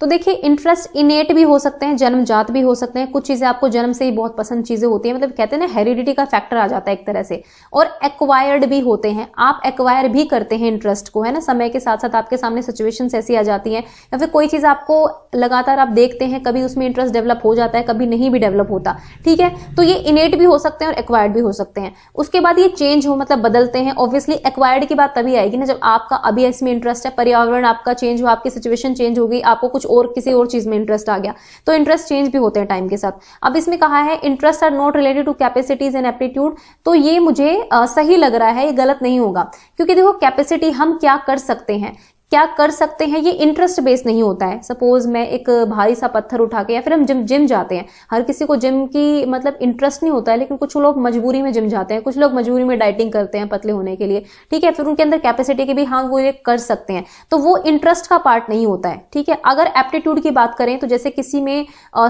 तो देखिए इंटरेस्ट इनेट भी हो सकते हैं जन्मजात भी हो सकते हैं कुछ चीज़ें आपको जन्म से ही बहुत पसंद चीज़ें होती हैं मतलब कहते हैं ना हेरिडिटी का फैक्टर आ जाता है एक तरह से और एक्वायर्ड भी होते हैं आप एक्वायर भी करते हैं इंटरेस्ट को है ना समय के साथ साथ आपके सामने सिचुएशन ऐसी आ जाती है या फिर कोई चीज़ आपको लगातार आप देखते हैं कभी उसमें इंटरेस्ट डेवलप हो जाता है कभी नहीं भी डेवलप होता ठीक है तो ये इनेट भी हो सकते हैं और एक्वायर्ड भी हो सकते हैं उसके बाद ये चेंज हो मतलब बदलते हैं ऑब्वियसली एक्वायर्ड की बात तभी आएगी ना जब आपका अभी इसमें इंटरेस्ट है पर्यावरण आपका चेंज हो आपकी सिचुएशन चेंज होगी आपको कुछ कुछ और किसी और चीज़ में इंटरेस्ट आ गया तो इंटरेस्ट चेंज भी होते हैं टाइम के साथ अब इसमें कहा है interest are not related to capacities and aptitude तो ये मुझे आ, सही लग रहा है ये गलत नहीं होगा क्योंकि देखो कैपेसिटी हम क्या कर सकते हैं क्या कर सकते हैं ये इंटरेस्ट बेस नहीं होता है सपोज मैं एक भारी सा पत्थर उठा के या फिर हम जिम जिम जाते हैं हर किसी को जिम की मतलब इंटरेस्ट नहीं होता है लेकिन कुछ लोग मजबूरी में जिम जाते हैं कुछ लोग मजबूरी में डाइटिंग करते हैं पतले होने के लिए ठीक है फिर उनके अंदर कैपेसिटी के भी हाँ वो ये कर सकते हैं तो वो इंटरेस्ट का पार्ट नहीं होता है ठीक है अगर एप्टीट्यूड की बात करें तो जैसे किसी में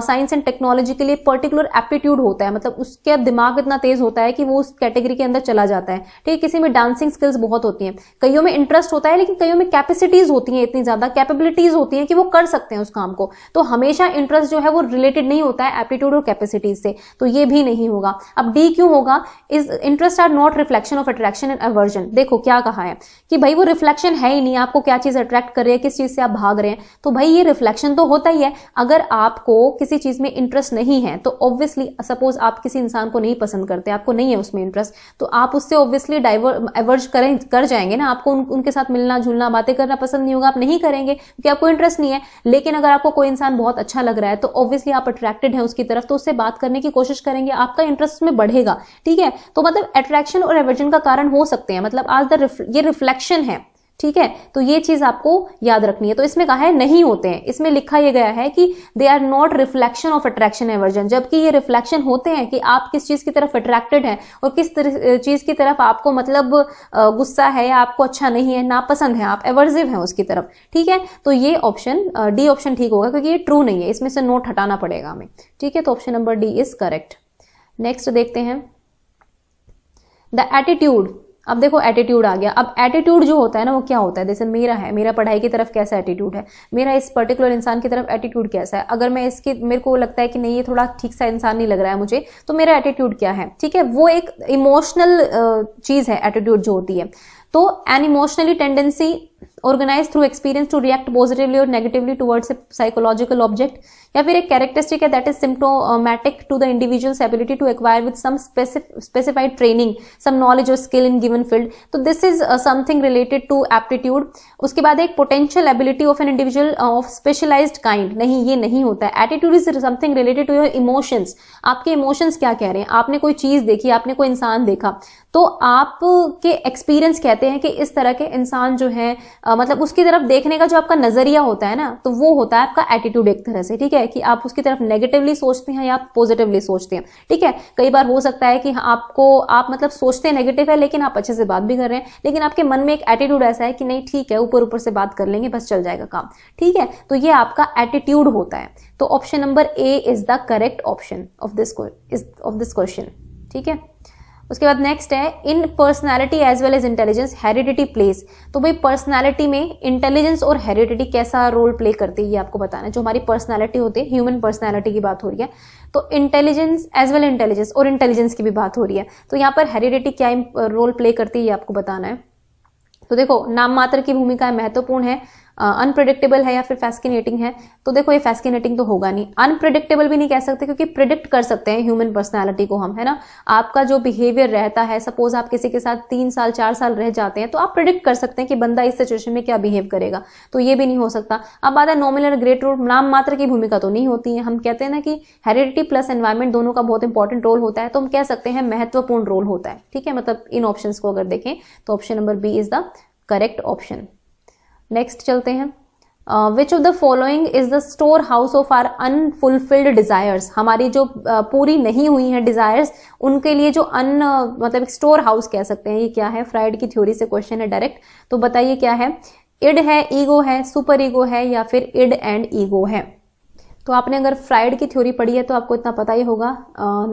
साइंस एंड टेक्नोलॉजी के लिए पर्टिकुलर एप्टीट्यूड होता है मतलब उसके दिमाग इतना तेज होता है कि वो उस कैटेगरी के अंदर चला जाता है ठीक है किसी में डांसिंग स्किल्स बहुत होती हैं कईयों में इंटरेस्ट होता है लेकिन कईयों में कैपेसिटी कैपेसिटीज होती हैं इतनी ज़्यादा कैपेबिलिटीज होती हैं कि वो कर सकते हैं उस काम को तो हमेशा इंटरेस्ट जो है वो रिलेटेड नहीं होता है एप्टीट्यूड और कैपेसिटीज से तो ये भी नहीं होगा अब डी क्यों होगा is interest are not reflection of attraction and aversion देखो क्या कहा है कि भाई वो रिफ्लेक्शन है ही नहीं आपको क्या चीज़ अट्रैक्ट कर रही है किस चीज़ से आप भाग रहे हैं तो भाई ये रिफ्लेक्शन तो होता ही है अगर आपको किसी चीज़ में इंटरेस्ट नहीं है तो ऑब्वियसली सपोज आप किसी इंसान को नहीं पसंद करते आपको नहीं है उसमें इंटरेस्ट तो आप उससे ऑब्वियसली डाइवर्ट एवर्ज करें कर जाएंगे ना आपको उन, उनके साथ मिलना जुलना बातें करना पसंद नहीं होगा आप नहीं करेंगे क्योंकि आपको इंटरेस्ट नहीं है लेकिन अगर आपको कोई इंसान बहुत अच्छा लग रहा है तो ऑब्वियसली आप अट्रैक्टेड है उसकी तरफ तो उससे बात करने की कोशिश करेंगे आपका इंटरेस्ट में बढ़ेगा ठीक है तो मतलब अट्रैक्शन और एवर्जन का कारण हो सकते हैं मतलब आज द रिफ्लेक्शन है ठीक है तो ये चीज आपको याद रखनी है तो इसमें कहा है नहीं होते हैं इसमें लिखा यह गया है कि they are not reflection of attraction aversion जबकि ये रिफ्लेक्शन होते हैं कि आप किस चीज की तरफ अट्रैक्टेड हैं और किस चीज की तरफ आपको मतलब गुस्सा है या आपको अच्छा नहीं है नापसंद है आप एवर्जिव हैं उसकी तरफ ठीक है तो ये ऑप्शन डी ऑप्शन ठीक होगा क्योंकि ये ट्रू नहीं है इसमें से नोट हटाना पड़ेगा हमें ठीक है तो option number D is correct next देखते हैं द एटीट्यूड अब देखो एटीट्यूड आ गया अब एटीट्यूड जो होता है ना वो क्या होता है जैसे मेरा है मेरा पढ़ाई की तरफ कैसा एटीट्यूड है मेरा इस पर्टिकुलर इंसान की तरफ एटीट्यूड कैसा है अगर मैं इसकी मेरे को लगता है कि नहीं ये थोड़ा ठीक सा इंसान नहीं लग रहा है मुझे तो मेरा एटीट्यूड क्या है ठीक है वो एक इमोशनल चीज़ है एटीट्यूड जो होती है तो an emotionally tendency organise through experience to react positively और negatively towards a psychological object या फिर एक कैरेक्टरिस्टिक है that is symptomatic to the individual's ability to acquire with some specified training some knowledge और स्किल इन गिवन फील्ड तो this is something related to aptitude उसके बाद एक potential ability of an individual of specialised kind नहीं ये नहीं होता है attitude is something related to your emotions आपके इमोशंस क्या कह रहे हैं आपने कोई चीज देखी आपने कोई इंसान देखा तो आपके एक्सपीरियंस कहते हैं कि इस तरह के इंसान जो है मतलब उसकी तरफ देखने का जो आपका नजरिया होता है ना तो वो होता है आपका एटीट्यूड एक तरह से ठीक है कि आप उसकी तरफ नेगेटिवली सोचते हैं या पॉजिटिवली सोचते हैं ठीक है कई बार हो सकता है कि आपको आप मतलब सोचते हैं नेगेटिव है लेकिन आप अच्छे से बात भी कर रहे हैं लेकिन आपके मन में एक एटीट्यूड ऐसा है कि नहीं ठीक है ऊपर ऊपर से बात कर लेंगे बस चल जाएगा काम ठीक है तो ये आपका एटीट्यूड होता है तो option number A is the correct option of this of this question ठीक है उसके बाद नेक्स्ट है in personality as well as intelligence heredity plays तो भाई पर्सनैलिटी में इंटेलिजेंस और हेरिडिटी कैसा रोल प्ले करती है ये आपको बताना है जो हमारी पर्सनैलिटी होती है ह्यूमन पर्सनैलिटी की बात हो रही है तो इंटेलिजेंस एज वेल इंटेलिजेंस और इंटेलिजेंस की भी बात हो रही है तो यहाँ पर हेरिडिटी क्या रोल प्ले करती है ये आपको बताना है तो देखो नाम मात्र की भूमिका महत्वपूर्ण है अनप्रडिक्टेबल है या फिर फैसिनेटिंग है तो देखो ये फैसिनेटिंग तो होगा नहीं अनप्रडिक्टेबल भी नहीं कह सकते क्योंकि प्रिडिक्ट कर सकते हैं ह्यूमन पर्सनैलिटी को हम है ना आपका जो बिहेवियर रहता है सपोज आप किसी के साथ तीन साल चार साल रह जाते हैं तो आप प्रिडिक्ट कर सकते हैं कि बंदा इस सिचुएशन में क्या बिहेव करेगा तो ये भी नहीं हो सकता अब आधा है नॉमिनल ग्रेट रूट नाम मात्र की भूमिका तो नहीं होती है हम कहते हैं ना कि हेरिडिटी प्लस एनवायरमेंट दोनों का बहुत इंपॉर्टेंट रोल होता है तो हम कह सकते हैं महत्वपूर्ण रोल होता है ठीक है मतलब इन ऑप्शन को अगर देखें तो option number B is the correct option next चलते हैं which of the following is the storehouse of our unfulfilled desires हमारी जो uh, पूरी नहीं हुई हैं डिजायर्स उनके लिए जो अन uh, मतलब स्टोर हाउस कह सकते हैं ये क्या है फ्राइड की थ्योरी से क्वेश्चन है डायरेक्ट तो बताइए क्या है इड है ईगो है सुपर ईगो है या फिर इड एंड ईगो है तो आपने अगर फ्राइड की थ्योरी पढ़ी है तो आपको इतना पता ही होगा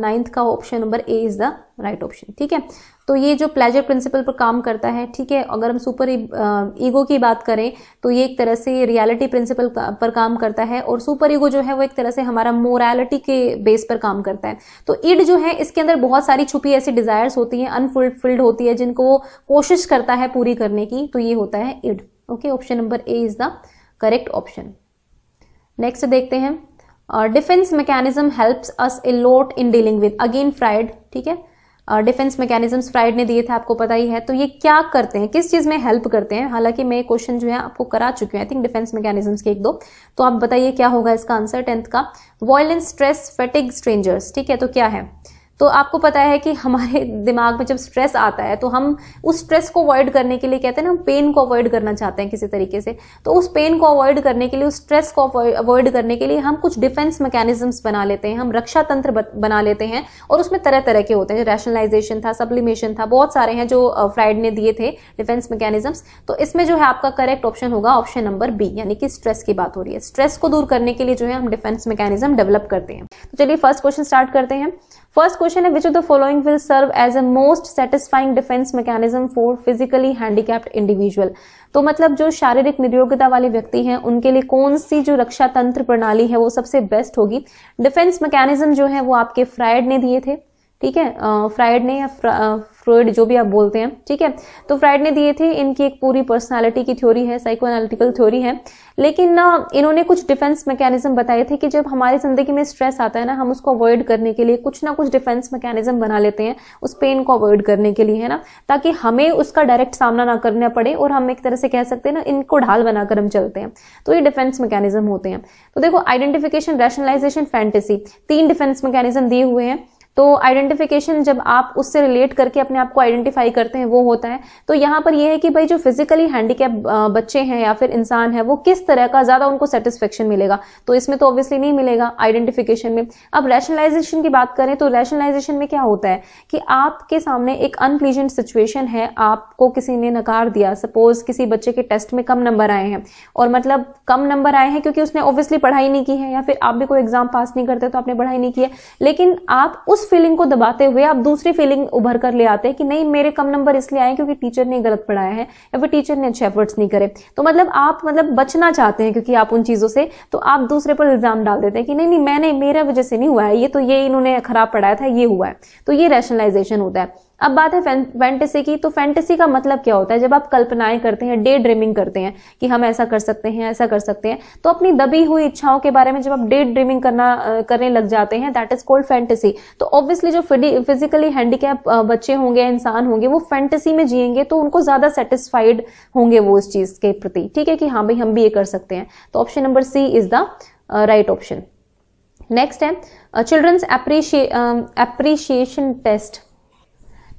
नाइन्थ का option number A is the right option ठीक है तो ये जो प्लेजर प्रिंसिपल पर काम करता है ठीक है अगर हम सुपर ईगो e-, की बात करें तो ये एक तरह से रियलिटी प्रिंसिपल पर काम करता है और सुपर ईगो जो है वो एक तरह से हमारा मोरालिटी के बेस पर काम करता है तो इड जो है इसके अंदर बहुत सारी छुपी ऐसी डिजायर्स होती हैं अनफुलफिल्ड होती है जिनको कोशिश करता है पूरी करने की तो ये होता है id okay option number A is the correct option next देखते हैं defence mechanism helps us a lot in dealing with again Freud ठीक है डिफेंस मैकेनिज्म फ्राइड ने दिए थे आपको पता ही है तो ये क्या करते हैं किस चीज़ में हेल्प करते हैं हालांकि मैं क्वेश्चन जो है आपको करा चुकी हूँ आई थिंक डिफेंस मैकेनिज्म के एक दो तो आप बताइए क्या होगा इसका आंसर टेंथ का वॉयलेंस स्ट्रेस फेटिक स्ट्रेंजर्स ठीक है तो क्या है तो आपको पता है कि हमारे <laughs> दिमाग में जब स्ट्रेस आता है तो हम उस स्ट्रेस को अवॉइड करने के लिए कहते हैं ना हम पेन को अवॉइड करना चाहते हैं किसी तरीके से तो उस पेन को अवॉइड करने के लिए उस स्ट्रेस को अवॉइड करने के लिए हम कुछ डिफेंस मैकेनिज्म्स बना लेते हैं हम रक्षा तंत्र बना लेते हैं और उसमें तरह तरह के होते हैं रैशनलाइजेशन था सब्लिमेशन था बहुत सारे हैं जो फ्राइड ने दिए थे डिफेंस मैकेनिज्म्स तो इसमें जो है आपका करेक्ट ऑप्शन होगा ऑप्शन नंबर बी यानी कि स्ट्रेस की बात हो रही है स्ट्रेस को दूर करने के लिए जो है हम डिफेंस मैकेनिज्म डेवलप करते हैं तो चलिए फर्स्ट क्वेश्चन स्टार्ट करते हैं फर्स्ट क्वेश्चन है which of the following will serve as a most satisfying defence mechanism for physically handicapped individual तो मतलब जो शारीरिक निर्योग्यता वाले व्यक्ति हैं उनके लिए कौन सी जो रक्षा तंत्र प्रणाली है वो सबसे बेस्ट होगी डिफेंस मैकेनिज्म जो है वो आपके फ्राइड ने दिए थे ठीक है फ्राइड ने या फ्रॉइड जो भी आप बोलते हैं ठीक है तो फ्राइड ने दिए थे इनकी एक पूरी पर्सनालिटी की थ्योरी है साइको एनालिटिकल थ्योरी है लेकिन इन्होंने कुछ डिफेंस मैकेनिज्म बताए थे कि जब हमारी ज़िंदगी में स्ट्रेस आता है ना हम उसको अवॉइड करने के लिए कुछ ना कुछ डिफेंस मैकेनिज्म बना लेते हैं उस पेन को अवॉइड करने के लिए है ना ताकि हमें उसका डायरेक्ट सामना ना करना पड़े और हम एक तरह से कह सकते हैं ना इनको ढाल बनाकर हम चलते हैं तो ये डिफेंस मैकेनिज्म होते हैं तो देखो आइडेंटिफिकेशन रैशनलाइजेशन फैंटेसी तीन डिफेंस मैकेनिज्म दिए हुए हैं तो आइडेंटिफिकेशन जब आप उससे रिलेट करके अपने आप को आइडेंटिफाई करते हैं वो होता है तो यहाँ पर यह है कि भाई जो फिजिकली हैंडीकैप बच्चे हैं या फिर इंसान है वो किस तरह का ज़्यादा उनको सेटिस्फेक्शन मिलेगा तो इसमें तो ऑब्वियसली नहीं मिलेगा आइडेंटिफिकेशन में अब रैशनलाइजेशन की बात करें तो रैशनलाइजेशन में क्या होता है कि आपके सामने एक अनप्लीजेंट सिचुएशन है आपको किसी ने नकार दिया सपोज किसी बच्चे के टेस्ट में कम नंबर आए हैं और मतलब कम नंबर आए हैं क्योंकि उसने ऑब्वियसली पढ़ाई नहीं की है या फिर आप भी कोई एग्जाम पास नहीं करते तो आपने पढ़ाई नहीं की है लेकिन आप उस फीलिंग को दबाते हुए आप दूसरी फीलिंग उभर कर ले आते हैं कि नहीं मेरे कम नंबर इसलिए आए क्योंकि टीचर ने गलत पढ़ाया है या फिर टीचर ने अच्छे एफर्ट्स नहीं करे तो मतलब आप मतलब बचना चाहते हैं क्योंकि आप उन चीज़ों से तो आप दूसरे पर इल्ज़ाम डाल देते हैं कि नहीं नहीं मैंने मेरे वजह से नहीं हुआ है ये तो ये इन्होंने खराब पढ़ाया था ये हुआ है तो ये रैशनलाइजेशन होता है अब बात है फैंटेसी की तो फैंटेसी का मतलब क्या होता है जब आप कल्पनाएं करते हैं डे ड्रीमिंग करते हैं कि हम ऐसा कर सकते हैं ऐसा कर सकते हैं तो अपनी दबी हुई इच्छाओं के बारे में जब आप डे ड्रीमिंग करना करने लग जाते हैं दैट इज कॉल्ड फैंटेसी तो ऑब्वियसली जो फिजिकली हैंडीकैप बच्चे होंगे इंसान होंगे वो फैंटेसी में जियेंगे तो उनको ज्यादा सेटिस्फाइड होंगे वो इस चीज के प्रति ठीक है कि हाँ भाई हम भी ये कर सकते हैं तो option number C is the right option next है children's appreciation test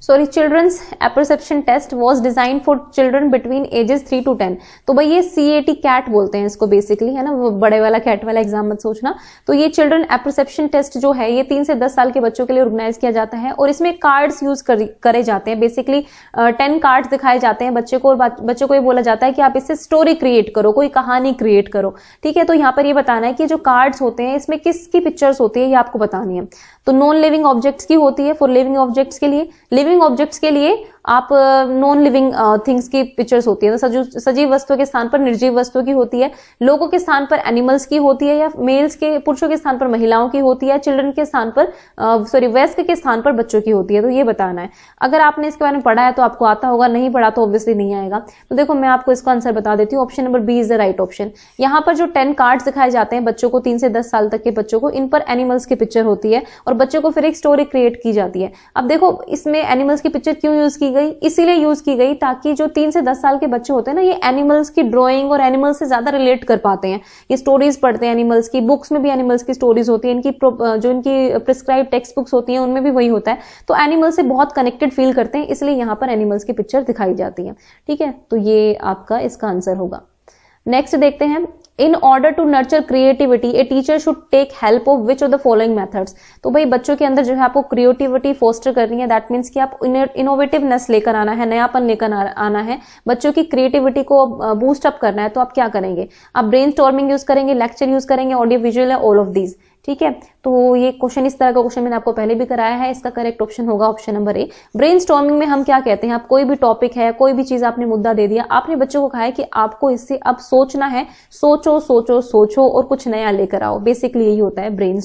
sorry children's apperception test was design for children between ages three to ten तो भाई ये सी ए टी कैट बोलते हैं इसको बेसिकली है ना वो बड़े वाला कैट वाला एग्जाम मत सोचना तो ये चिल्ड्रन एपरसेप्शन टेस्ट जो है ये तीन से दस साल के बच्चों के लिए ऑर्गेनाइज किया जाता है और इसमें कार्ड्स यूज कर, करे जाते हैं बेसिकली टेन कार्ड्स दिखाए जाते हैं बच्चे को और बच्चों को ये बोला जाता है कि आप इससे स्टोरी क्रिएट करो कोई कहानी क्रिएट करो ठीक है तो यहाँ पर ये बताना है कि जो कार्ड्स होते हैं इसमें किसकी पिक्चर्स होती है ये आपको बतानी है तो नॉन लिविंग ऑब्जेक्ट्स की होती है फॉर लिविंग ऑब्जेक्ट्स के लिए लिविंग ऑब्जेक्ट्स के लिए आप नॉन लिविंग थिंग्स की पिक्चर्स होती है तो सजीव वस्तुओं के स्थान पर निर्जीव वस्तुओं की होती है लोगों के स्थान पर एनिमल्स की होती है या मेल्स के पुरुषों के स्थान पर महिलाओं की होती है चिल्ड्रन के स्थान पर सॉरी वयस्क के स्थान पर बच्चों की होती है तो ये बताना है अगर आपने इसके बारे में पढ़ा है तो आपको आता होगा नहीं पढ़ा तो ऑब्वियसली नहीं आएगा तो देखो मैं आपको इसका आंसर बता देती हूँ option number B is the right option यहाँ पर जो टेन कार्ड्स दिखाए जाते हैं बच्चों को तीन से दस साल तक के बच्चों को इन पर एनिमल्स की पिक्चर होती है और बच्चों को फिर एक स्टोरी क्रिएट की जाती है अब देखो इसमें एनिमल्स की पिक्चर क्यों यूज की गई इसीलिए यूज की गई ताकि जो तीन से दस साल के बच्चे होते हैं ना ये एनिमल्स की ड्राइंग और एनिमल्स से ज्यादा रिलेट कर पाते हैं ये स्टोरीज पढ़ते हैं एनिमल्स की बुक्स में भी एनिमल्स की स्टोरीज होती है इनकी जो इनकी प्रिस्क्राइब टेक्स्ट बुक्स होती है उनमें भी वही होता है तो एनिमल से बहुत कनेक्टेड फील करते हैं इसलिए यहाँ पर एनिमल्स की पिक्चर दिखाई जाती है ठीक है तो ये आपका इसका आंसर होगा नेक्स्ट देखते हैं in order to nurture creativity a teacher should take help of which of the following methods तो भाई बच्चों के अंदर जो है आपको क्रिएटिविटी फोस्टर करनी है दैट मीन्स कि आप इनोवेटिवनेस लेकर आना है नयापन लेकर आना है बच्चों की क्रिएटिविटी को बूस्टअप करना है तो आप क्या करेंगे आप ब्रेन यूज करेंगे लेक्चर यूज करेंगे ऑडियो विजुअल है ऑल ऑफ दीज ठीक है तो ये क्वेश्चन इस तरह का क्वेश्चन मैंने आपको पहले भी कराया है इसका करेक्ट ऑप्शन होगा ऑप्शन नंबर ए ब्रेन में हम क्या कहते हैं आप कोई भी टॉपिक है कोई भी चीज आपने मुद्दा दे दिया आपने बच्चों को कहा है कि आपको इससे अब सोचना है सोचो सोचो सोचो और कुछ नया लेकर आओ बेसिकली यही होता है ब्रेन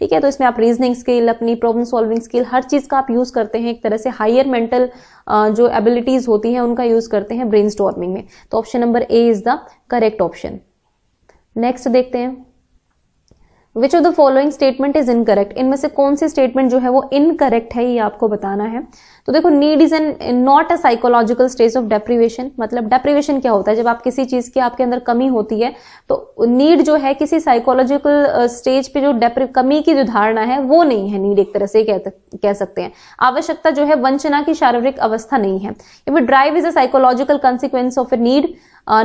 ठीक है तो इसमें आप रीजनिंग स्किल अपनी प्रॉब्लम सॉल्विंग स्किल हर चीज का आप यूज करते हैं एक तरह से हायर मेंटल जो एबिलिटीज होती है उनका यूज करते हैं ब्रेन में तो option number A is the correct option next देखते हैं which of the following statement is incorrect इनमें से कौन सी स्टेटमेंट जो है वो इनकरेक्ट है ये आपको बताना है तो देखो need is an not a psychological stage of deprivation मतलब डेप्रीवेशन क्या होता है जब आप किसी चीज की आपके अंदर कमी होती है तो नीड जो है किसी साइकोलॉजिकल स्टेज पे जो कमी की जो धारणा है वो नहीं है नीड एक तरह से कह, कह सकते हैं आवश्यकता जो है वंचना की शारीरिक अवस्था नहीं है if drive is a psychological consequence of a need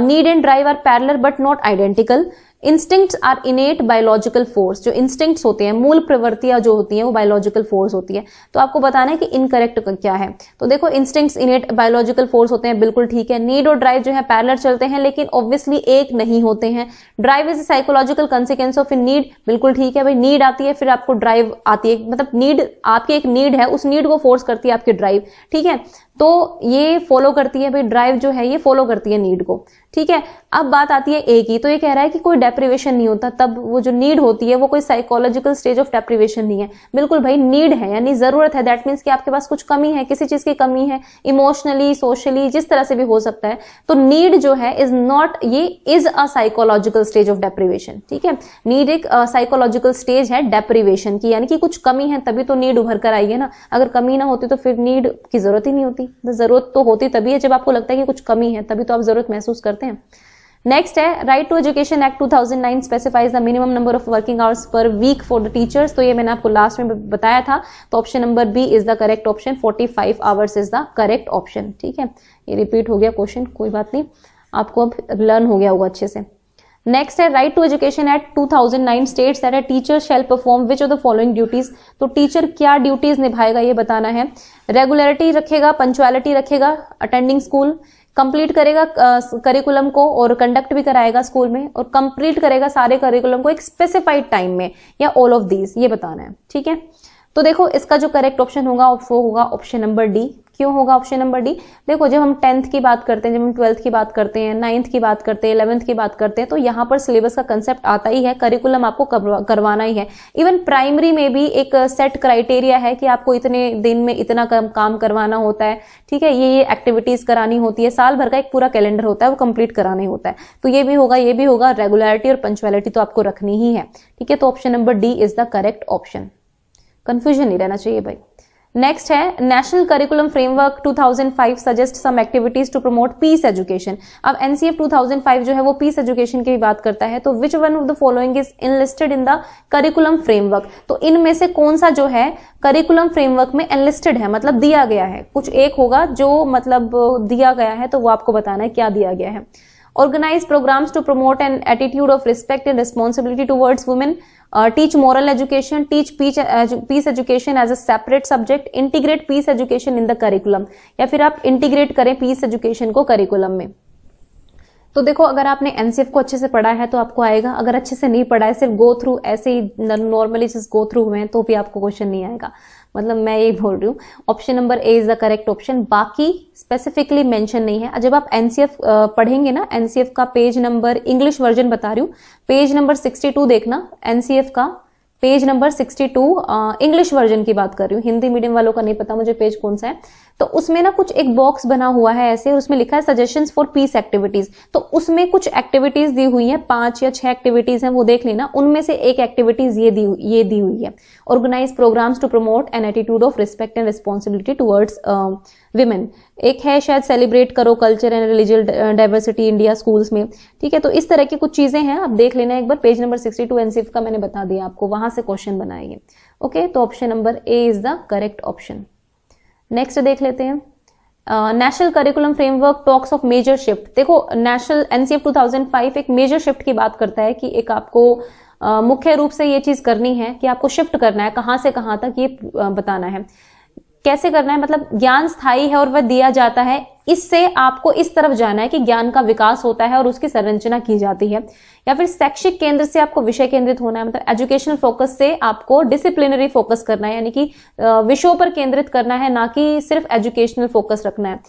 need and drive are parallel but not identical instincts are innate biological force जो इंस्टिंक्ट्स होते हैं मूल प्रवृत्तियां जो होती हैं वो बायोलॉजिकल फोर्स होती है तो आपको बताना है कि इनकरेक्ट क्या है तो देखो इंस्टिंक्ट्स इनेट बायोलॉजिकल फोर्स होते हैं बिल्कुल ठीक है नीड और ड्राइव जो है पैरलर चलते हैं लेकिन ऑब्वियसली एक नहीं होते हैं drive is psychological consequence of a need बिल्कुल ठीक है भाई नीड आती है फिर आपको ड्राइव आती है मतलब नीड आपकी एक नीड है उस नीड को फोर्स करती है आपकी ड्राइव ठीक है तो ये फॉलो करती है भाई ड्राइव जो है ये फॉलो करती है नीड को ठीक है अब बात आती है ए की तो ये कह रहा है कि कोई डेप्रिवेशन नहीं होता तब वो जो नीड होती है वो कोई साइकोलॉजिकल स्टेज ऑफ डेप्रिवेशन नहीं है बिल्कुल भाई नीड है यानी जरूरत है दैट मीन्स कि आपके पास कुछ कमी है किसी चीज की कमी है इमोशनली सोशली जिस तरह से भी हो सकता है तो नीड जो है इज नॉट ये is a psychological stage of deprivation ठीक है नीड एक साइकोलॉजिकल स्टेज है डेप्रिवेशन की यानी कि कुछ कमी है तभी तो नीड उभर कर आई है ना अगर कमी ना होती तो फिर नीड की जरूरत ही नहीं होती जरूरत तो होती तभी है जब आपको लगता है कि कुछ कमी है तभी तो आप जरूरत महसूस करते हैं नेक्स्ट है right to education act 2009 specifies the minimum number of working hours per week for the teachers तो ये मैंने आपको लास्ट में बताया था तो option number B is the correct option 45 five hours is the correct option ठीक है ये रिपीट हो गया क्वेश्चन कोई बात नहीं आपको अब लर्न हो गया होगा अच्छे से नेक्स्ट है right to education act 2009 states that है teacher shall perform which of the following duties तो टीचर क्या ड्यूटीज निभाएगा ये बताना है रेगुलरिटी रखेगा पंचुअलिटी रखेगा अटेंडिंग स्कूल कंप्लीट करेगा करिकुलम को और कंडक्ट भी कराएगा स्कूल में और कंप्लीट करेगा सारे करिकुलम को एक स्पेसिफाइड टाइम में या ऑल ऑफ दीज ये बताना है ठीक है तो देखो इसका जो करेक्ट ऑप्शन होगा वो होगा ऑप्शन नंबर डी क्यों होगा ऑप्शन नंबर डी देखो जब हम टेंथ की बात करते हैं जब हम ट्वेल्थ की बात करते हैं नाइन्थ की बात करते हैं इलेवंथ की बात करते हैं तो यहाँ पर सिलेबस का कंसेप्ट आता ही है करिकुलम आपको करवाना ही है इवन प्राइमरी में भी एक सेट क्राइटेरिया है कि आपको इतने दिन में इतना काम करवाना होता है ठीक है ये ये एक्टिविटीज़ करानी होती है साल भर का एक पूरा कैलेंडर होता है वो कंप्लीट कराना होता है तो ये भी होगा ये भी होगा रेगुलरिटी और पंचुअलिटी तो आपको रखनी ही है ठीक है तो option number D is the correct option confusion नहीं रहना चाहिए भाई नेक्स्ट है national curriculum framework 2005 suggest some activities to promote peace education अब एनसीएफ 2005 जो है वो पीस एजुकेशन की बात करता है तो which one of the following is enlisted in the curriculum framework तो इनमें से कौन सा जो है करिकुलम फ्रेमवर्क में एनलिस्टेड है मतलब दिया गया है कुछ एक होगा जो मतलब दिया गया है तो वो आपको बताना है क्या दिया गया है organize programs to promote an attitude of respect and responsibility towards women uh, teach moral education teach peace, edu peace education as a separate subject integrate peace education in the curriculum या फिर आप integrate करें peace education को curriculum में तो देखो अगर आपने एनसीएफ को अच्छे से पढ़ा है तो आपको आएगा अगर अच्छे से नहीं पढ़ा है सिर्फ गो थ्रू ऐसे ही नॉर्मली जस्ट गो थ्रू हुए हैं तो भी आपको क्वेश्चन नहीं आएगा मतलब मैं यही बोल रही हूँ option number A is the correct option बाकी स्पेसिफिकली मेंशन नहीं है जब आप एनसीएफ पढ़ेंगे ना एनसीएफ का पेज नंबर इंग्लिश वर्जन बता रही हूँ पेज नंबर 62 देखना एनसीएफ का पेज नंबर 62 इंग्लिश वर्जन की बात कर रही हूँ हिंदी मीडियम वालों का नहीं पता मुझे पेज कौन सा है तो उसमें ना कुछ एक बॉक्स बना हुआ है ऐसे उसमें लिखा है सजेशन फॉर पीस एक्टिविटीज तो उसमें कुछ एक्टिविटीज दी हुई है पांच या छह एक्टिविटीज हैं वो देख लेना उनमें से एक एक्टिविटीज ये दी ये दी हुई है organise programmes to promote an attitude of respect and responsibility towards women एक है शायद सेलिब्रेट करो culture and religious diversity India schools में ठीक है तो इस तरह की कुछ चीजें हैं आप देख लेना एक बार पेज नंबर 62 टू का मैंने बता दिया आपको वहां से क्वेश्चन बनाएंगे ओके तो option number A is the correct option next देख लेते हैं national curriculum framework talks of major shift देखो नेशनल एनसीएफ 2005 एक मेजर शिफ्ट की बात करता है कि एक आपको uh, मुख्य रूप से ये चीज करनी है कि आपको शिफ्ट करना है कहाँ से कहाँ तक ये बताना है कैसे करना है मतलब ज्ञान स्थायी है और वह दिया जाता है इससे आपको इस तरफ जाना है कि ज्ञान का विकास होता है और उसकी संरचना की जाती है या फिर शैक्षिक केंद्र से आपको विषय केंद्रित होना है मतलब एजुकेशनल फोकस से आपको डिसिप्लिनरी फोकस करना है यानी कि विषयों पर केंद्रित करना है ना कि सिर्फ एजुकेशनल फोकस रखना है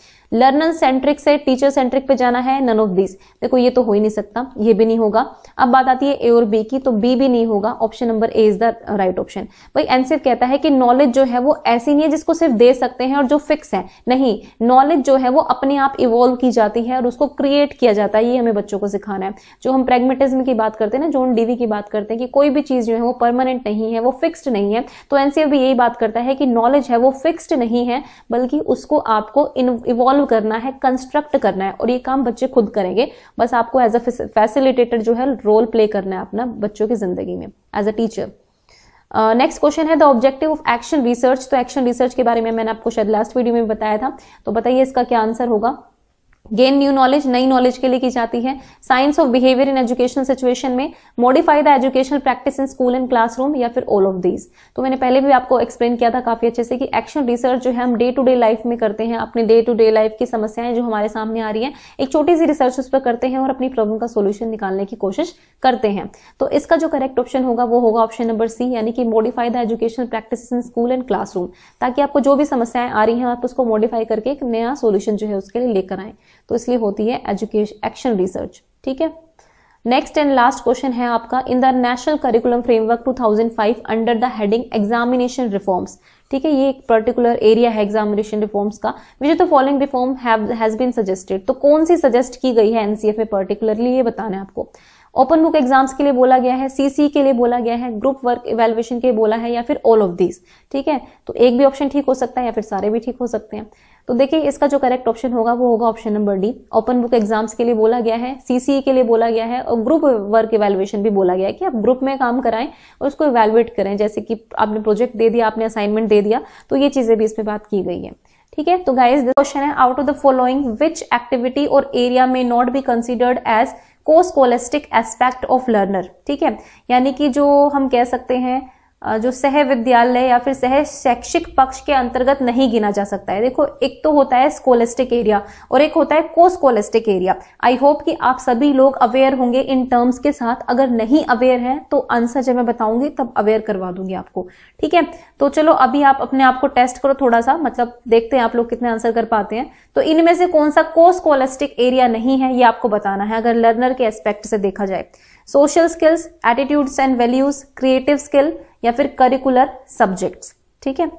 लर्नर सेंट्रिक से टीचर सेंट्रिक पे जाना है नन ऑफ दिस देखो ये तो हो ही नहीं सकता ये भी नहीं होगा अब बात आती है ए और बी की तो बी भी नहीं होगा option number A is the right option भाई एनसीएफ कहता है कि नॉलेज जो है वो ऐसी नहीं है जिसको सिर्फ दे सकते हैं और जो फिक्स है नहीं नॉलेज जो है वो अपने आप इवॉल्व की जाती है और उसको क्रिएट किया जाता है ये हमें बच्चों को सिखाना है जो हम प्रेगमेटिज्म की बात करते हैं ना जोन डीवी की बात करते हैं कि कोई भी चीज़ जो है वो परमानेंट नहीं है वो फिक्स्ड नहीं है तो एनसीएफ भी यही बात करता है कि नॉलेज है वो फिक्स्ड नहीं है बल्कि उसको आपको इवॉल्व करना है कंस्ट्रक्ट करना है और ये काम बच्चे खुद करेंगे बस आपको एज अ फैसिलिटेटर जो है रोल प्ले करना है अपना बच्चों की जिंदगी में as a teacher next uh, question है the objective of action research तो एक्शन रिसर्च के बारे में मैंने आपको शायद लास्ट वीडियो में बताया था तो बताइए इसका क्या आंसर होगा गेन न्यू नॉलेज नई नॉलेज के लिए की जाती है science of behaviour in education situation में modify the educational practice in school and classroom या फिर ऑल ऑफ दीज तो मैंने पहले भी आपको एक्सप्लेन किया था काफी अच्छे से कि एक्शन रिसर्च जो है हम डे टू डे लाइफ में करते हैं अपने डे टू डे लाइफ की समस्याएं जो हमारे सामने आ रही है एक छोटी सी रिसर्च उस पर करते हैं और अपनी प्रॉब्लम का सोल्यूशन निकालने की कोशिश करते हैं तो इसका जो करेक्ट ऑप्शन होगा वो होगा ऑप्शन नंबर सी यानी कि modify the educational practice in school and classroom ताकि आपको जो भी समस्याएं आ रही हैं आप उसको मॉडिफाई करके एक नया सोल्यूशन जो है उसके लिए लेकर आए तो इसलिए होती है एजुकेशन एक्शन रिसर्च ठीक है नेक्स्ट एंड लास्ट क्वेश्चन है आपका in the national curriculum framework 2005 under the heading examination reforms ठीक है ये एक पर्टिकुलर एरिया है एग्जामिनेशन रिफॉर्म्स का which the following reform has been suggested तो कौन सी सजेस्ट की गई है एनसीएफ में पर्टिकुलरली ये बताना है आपको ओपन बुक एग्जाम्स के लिए बोला गया है सीसी के लिए बोला गया है ग्रुप वर्क इवेल्युएशन के लिए बोला है या फिर ऑल ऑफ दीज ठीक है तो एक भी ऑप्शन ठीक हो सकता है या फिर सारे भी ठीक हो सकते हैं तो देखिए इसका जो करेक्ट ऑप्शन होगा वो होगा option number D open book exams के लिए बोला गया है सीसीई के लिए बोला गया है और ग्रुप वर्क इवेल्युएशन भी बोला गया है कि आप ग्रुप में काम कराएं और उसको इवेल्युएट करें जैसे कि आपने प्रोजेक्ट दे दिया आपने असाइनमेंट दे दिया तो ये चीजें भी इसमें बात की गई है ठीक है तो गाइज क्वेश्चन है out of the following which activity और एरिया में not be considered as coscholastic aspect of learner ठीक है यानी कि जो हम कह सकते हैं जो सह विद्यालय या फिर सह शैक्षिक पक्ष के अंतर्गत नहीं गिना जा सकता है देखो एक तो होता है स्कोलिस्टिक एरिया और एक होता है को स्कोलिस्टिक एरिया आई होप कि आप सभी लोग अवेयर होंगे इन टर्म्स के साथ अगर नहीं अवेयर हैं तो आंसर जब मैं बताऊंगी तब अवेयर करवा दूंगी आपको ठीक है तो चलो अभी आप अपने आप को टेस्ट करो थोड़ा सा मतलब देखते हैं आप लोग कितने आंसर कर पाते हैं तो इनमें से कौन सा को स्कोलिस्टिक एरिया नहीं है ये आपको बताना है अगर लर्नर के एस्पेक्ट से देखा जाए social skills attitudes and values creative skill या फिर करिकुलर सब्जेक्ट्स ठीक है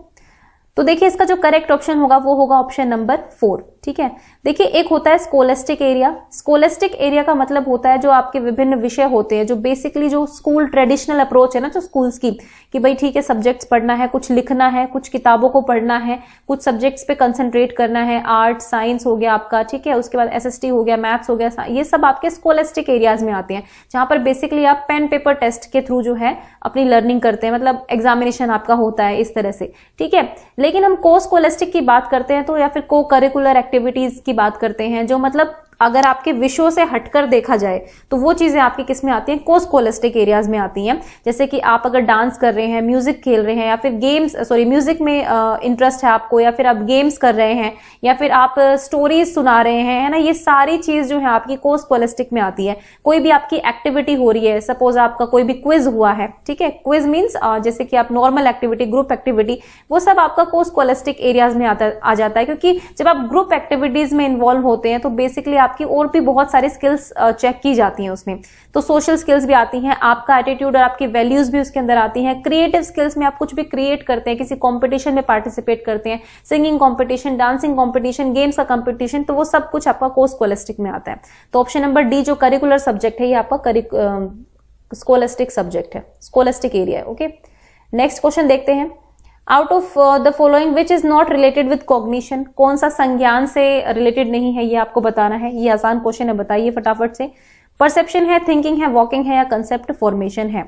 तो देखिए इसका जो करेक्ट ऑप्शन होगा वो होगा ऑप्शन नंबर फोर ठीक है देखिए एक होता है स्कोलेस्टिक एरिया स्कोलेस्टिक एरिया का मतलब होता है जो आपके विभिन्न विषय होते हैं जो बेसिकली जो स्कूल ट्रेडिशनल अप्रोच है ना जो स्कूल्स की कि भाई ठीक है सब्जेक्ट्स पढ़ना है कुछ लिखना है कुछ किताबों को पढ़ना है कुछ सब्जेक्ट्स पे कंसंट्रेट करना है आर्ट साइंस हो गया आपका ठीक है उसके बाद एस हो गया मैथ्स हो गया ये सब आपके स्कोलेस्टिक एरियाज में आते हैं जहां पर बेसिकली आप पेन पेपर टेस्ट के थ्रू जो है अपनी लर्निंग करते हैं मतलब एग्जामिनेशन आपका होता है इस तरह से ठीक है लेकिन हम को स्कोलेस्टिक की बात करते हैं तो या फिर को करिकुलर एक्टिविटीज की बात करते हैं जो मतलब अगर आपके विषयों से हटकर देखा जाए तो वो चीज़ें आपके किस में आती हैं कोस कोलेस्टिक एरियाज में आती हैं जैसे कि आप अगर डांस कर रहे हैं म्यूजिक खेल रहे हैं या फिर गेम्स सॉरी म्यूजिक में इंटरेस्ट है आपको या फिर आप गेम्स कर रहे हैं या फिर आप स्टोरीज सुना रहे हैं है ना ये सारी चीज़ जो है आपकी कोस कोलेस्टिक में आती है कोई भी आपकी एक्टिविटी हो रही है सपोज आपका कोई भी क्विज हुआ है ठीक है क्विज मीन्स जैसे कि आप नॉर्मल एक्टिविटी ग्रुप एक्टिविटी वो सब आपका कोस कोलेस्टिक एरियाज में आता आ जाता है क्योंकि जब आप ग्रुप एक्टिविटीज में इन्वॉल्व होते हैं तो बेसिकली आप आपकी और भी बहुत सारी स्किल्स चेक की जाती हैं उसमें तो सोशल स्किल्स भी आती हैं आपका एटीट्यूड और आपकी वैल्यूज भी उसके अंदर आती हैं क्रिएटिव स्किल्स में आप कुछ भी क्रिएट करते हैं किसी कॉम्पिटिशन में पार्टिसिपेट करते हैं singing competition dancing competition games का कॉम्पिटिशन तो वो सब कुछ आपका कोर्स कोलेस्टिक में आता है तो ऑप्शन नंबर डी जो करिकुलर सब्जेक्ट है ये आपका स्कोलेस्टिक सब्जेक्ट है स्कोलेस्टिक एरिया है ओके नेक्स्ट क्वेश्चन देखते हैं out of the following which is not related with cognition कौन सा संज्ञान से रिलेटेड नहीं है ये आपको बताना है ये आसान क्वेश्चन है बताइए फटाफट से परसेप्शन है थिंकिंग है वॉकिंग है या कंसेप्ट फॉर्मेशन है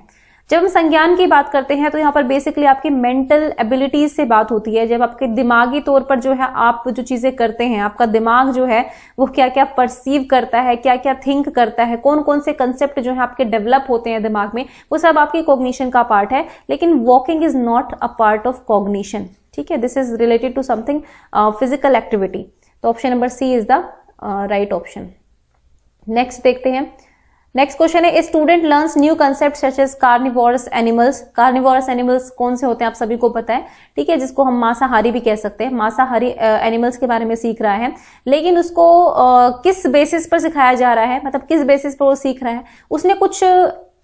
जब हम संज्ञान की बात करते हैं तो यहाँ पर बेसिकली आपकी मेंटल एबिलिटीज से बात होती है जब आपके दिमागी तौर पर जो है आप जो चीजें करते हैं आपका दिमाग जो है वो क्या क्या परसीव करता है क्या क्या थिंक करता है कौन कौन से कंसेप्ट जो है आपके डेवलप होते हैं दिमाग में वो सब आपकी कॉग्निशन का पार्ट है लेकिन walking is not a part of cognition ठीक है this is related to something physical activity तो option number C is the right option next देखते हैं नेक्स्ट क्वेश्चन है student learn new concept such carnivorous animals carnivorous animals कौन से होते हैं आप सभी को पता है ठीक है जिसको हम मांसाहारी भी कह सकते हैं मांसाहारी एनिमल्स के बारे में सीख रहा है लेकिन उसको uh, किस बेसिस पर सिखाया जा रहा है मतलब किस बेसिस पर वो सीख रहा है उसने कुछ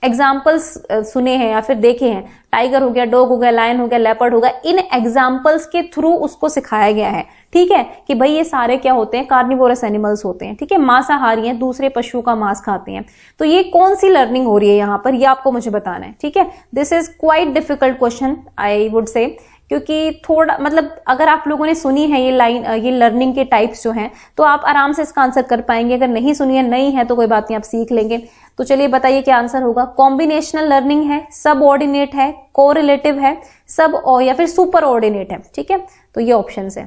एग्जाम्पल्स सुने हैं या फिर देखे हैं टाइगर हो गया डॉग हो गया लायन हो गया लेपर्ड हो गया इन एग्जाम्पल्स के थ्रू उसको सिखाया गया है ठीक है कि भाई ये सारे क्या होते हैं कार्निवोरस एनिमल्स होते हैं ठीक है मांसाहारी हैं दूसरे पशुओं का मांस खाते हैं तो ये कौन सी लर्निंग हो रही है यहाँ पर ये आपको मुझे बताना है ठीक है this is quite difficult question I would say क्योंकि थोड़ा मतलब अगर आप लोगों ने सुनी है ये लाइन ये लर्निंग के टाइप्स जो हैं तो आप आराम से इसका आंसर कर पाएंगे अगर नहीं सुनी है नहीं है तो कोई बात नहीं आप सीख लेंगे तो चलिए बताइए क्या आंसर होगा कॉम्बिनेशनल लर्निंग है सब ऑर्डिनेट है कोरिलेटिव है सब या फिर सुपर ऑर्डिनेट है ठीक है तो ये ऑप्शन है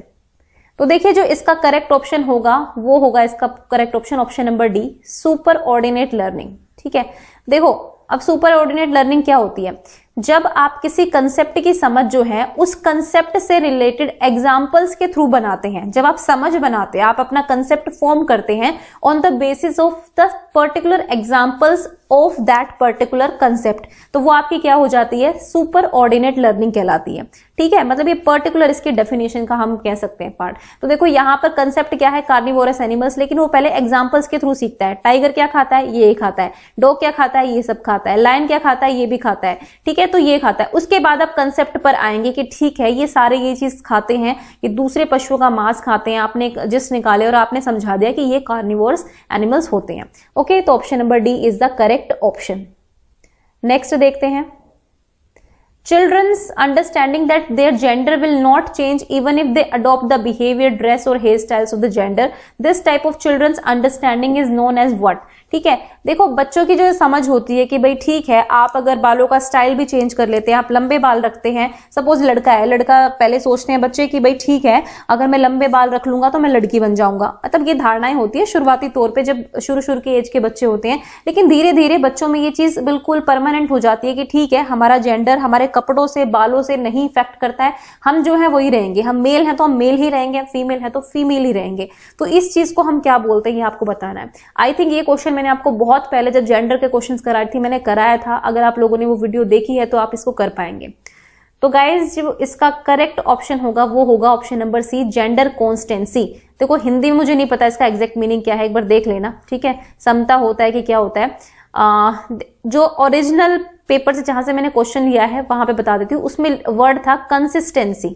तो देखिए जो इसका करेक्ट ऑप्शन होगा वो होगा इसका correct option option number D superordinate learning ठीक है देखो अब सुपर ऑर्डिनेट लर्निंग क्या होती है जब आप किसी कंसेप्ट की समझ जो है उस कंसेप्ट से रिलेटेड एग्जाम्पल्स के थ्रू बनाते हैं जब आप समझ बनाते हैं आप अपना कंसेप्ट फॉर्म करते हैं on the basis of the particular examples of that particular concept तो वो आपकी क्या हो जाती है सुपर ऑर्डिनेट लर्निंग कहलाती है ठीक है मतलब ये पर्टिकुलर इसकी डेफिनेशन का हम कह सकते हैं पार्ट तो देखो यहाँ पर कंसेप्ट क्या है कार्निवोरस एनिमल्स लेकिन वो पहले एग्जाम्पल्स के थ्रू सीखता है टाइगर क्या खाता है ये खाता है डॉग क्या खाता है ये सब खाता है लाइन क्या खाता है ये भी खाता है ठीक है तो ये खाता है उसके बाद आप कंसेप्ट पर आएंगे कि ठीक है ये सारे ये चीज खाते हैं ये दूसरे पशुओं का मांस खाते हैं आपने जिस निकाले और आपने समझा दिया कि ये कार्निवोर्स एनिमल्स होते हैं ओके तो option number D is the correct correct option next देखते हैं children's understanding that their gender will not change even if they adopt the behaviour dress और hair styles of the gender this type of children's understanding is known as what ठीक है देखो बच्चों की जो समझ होती है कि भाई ठीक है आप अगर बालों का स्टाइल भी चेंज कर लेते हैं आप लंबे बाल रखते हैं सपोज लड़का है लड़का पहले सोचते हैं बच्चे कि भाई ठीक है अगर मैं लंबे बाल रख लूंगा तो मैं लड़की बन जाऊंगा मतलब ये धारणाएं होती है शुरुआती तौर पर जब शुरू शुरू के एज के बच्चे होते हैं लेकिन धीरे धीरे बच्चों में ये चीज बिल्कुल परमानेंट हो जाती है कि ठीक है हमारा जेंडर हमारे कपड़ों से बालों से नहीं इफेक्ट करता है हम जो है वही रहेंगे हम मेल हैं तो हम मेल ही रहेंगे फीमेल है तो फीमेल ही रहेंगे तो इस चीज को हम क्या बोलते हैं ये आपको बताना है आई थिंक ये क्वेश्चन मैंने आपको बहुत पहले जब जेंडर के क्वेश्चंस कराई थी मैंने कराया था अगर आप लोगों ने वो वीडियो देखी है तो आप इसको कर पाएंगे तो गाइज जो इसका करेक्ट ऑप्शन होगा वो होगा option number C gender constancy देखो हिंदी में मुझे नहीं पता इसका एग्जैक्ट मीनिंग क्या है एक बार देख लेना ठीक है समता होता है कि क्या होता है आ, जो ओरिजिनल पेपर से जहां से मैंने क्वेश्चन लिया है वहां पे बता देती हूँ उसमें वर्ड था consistency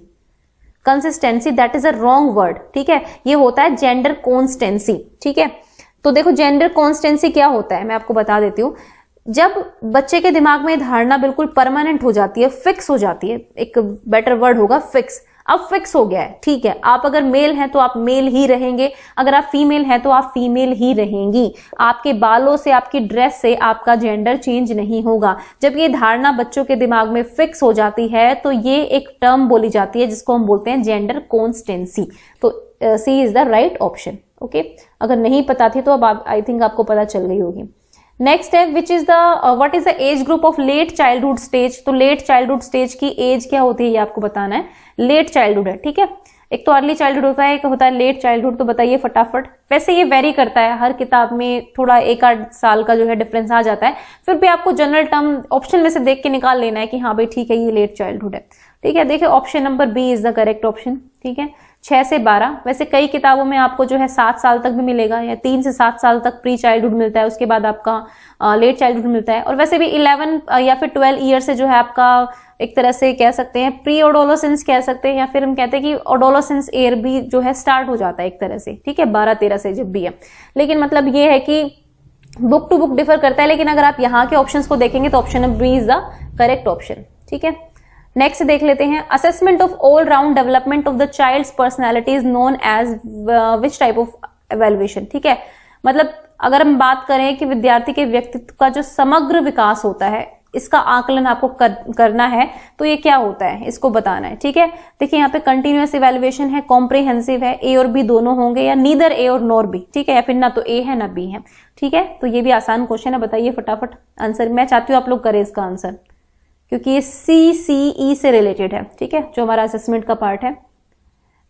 consistency that is a wrong word ठीक है ये होता है जेंडर कॉन्स्टेंसी ठीक है तो देखो जेंडर कॉन्स्टेंसी क्या होता है मैं आपको बता देती हूँ जब बच्चे के दिमाग में धारणा बिल्कुल परमानेंट हो जाती है फिक्स हो जाती है एक बेटर वर्ड होगा फिक्स अब फिक्स हो गया है ठीक है आप अगर मेल हैं तो आप मेल ही रहेंगे अगर आप फीमेल हैं तो आप फीमेल ही रहेंगी आपके बालों से आपकी ड्रेस से आपका जेंडर चेंज नहीं होगा जब ये धारणा बच्चों के दिमाग में फिक्स हो जाती है तो ये एक टर्म बोली जाती है जिसको हम बोलते हैं जेंडर कॉन्स्टेंसी तो C is the right option okay अगर नहीं पता थी तो अब आई थिंक आपको पता चल गई होगी नेक्स्ट है which is the what is the age group of late childhood stage तो लेट चाइल्डहुड स्टेज की एज क्या होती है ये आपको बताना है लेट चाइल्डहुड है ठीक है एक तो अर्ली चाइल्डहुड होता है एक होता है लेट चाइल्डहुड तो बताइए फटाफट वैसे ये वेरी करता है हर किताब में थोड़ा एक आध साल का जो है डिफरेंस आ जाता है फिर भी आपको जनरल टर्म ऑप्शन में से देख के निकाल लेना है कि हाँ भाई ठीक है ये लेट चाइल्डहुड है ठीक है देखिए option number B is the correct option ठीक है छः से बारह वैसे कई किताबों में आपको जो है सात साल तक भी मिलेगा या तीन से सात साल तक प्री चाइल्डहुड मिलता है उसके बाद आपका लेट चाइल्डहुड मिलता है और वैसे भी इलेवन या फिर ट्वेल्व ईयर से जो है आपका एक तरह से कह सकते हैं प्री ओडोलोसेंस कह सकते हैं या फिर हम कहते हैं कि ओडोलोसेंस एयर भी जो है स्टार्ट हो जाता है एक तरह से ठीक है बारह तेरह से जब भी है लेकिन मतलब ये है कि बुक टू बुक डिफर करता है लेकिन अगर आप यहाँ के ऑप्शन को देखेंगे तो option number B is the correct option ठीक है नेक्स्ट देख लेते हैं assessment of all round development of the child personality is known as which type of evaluation ठीक है मतलब अगर हम बात करें कि विद्यार्थी के व्यक्तित्व का जो समग्र विकास होता है इसका आकलन आपको कर, करना है तो ये क्या होता है इसको बताना है ठीक है देखिए यहाँ पे कंटिन्यूस इवेल्युएशन है कॉम्प्रिहेंसिव है ए और बी दोनों होंगे या नीदर ए और नॉर बी ठीक है या फिर ना तो ए है ना बी है ठीक है तो ये भी आसान क्वेश्चन है बताइए फटाफट आंसर मैं चाहती हूँ आप लोग करें इसका आंसर क्योंकि ये सी सी ई से रिलेटेड है ठीक है जो हमारा असेसमेंट का पार्ट है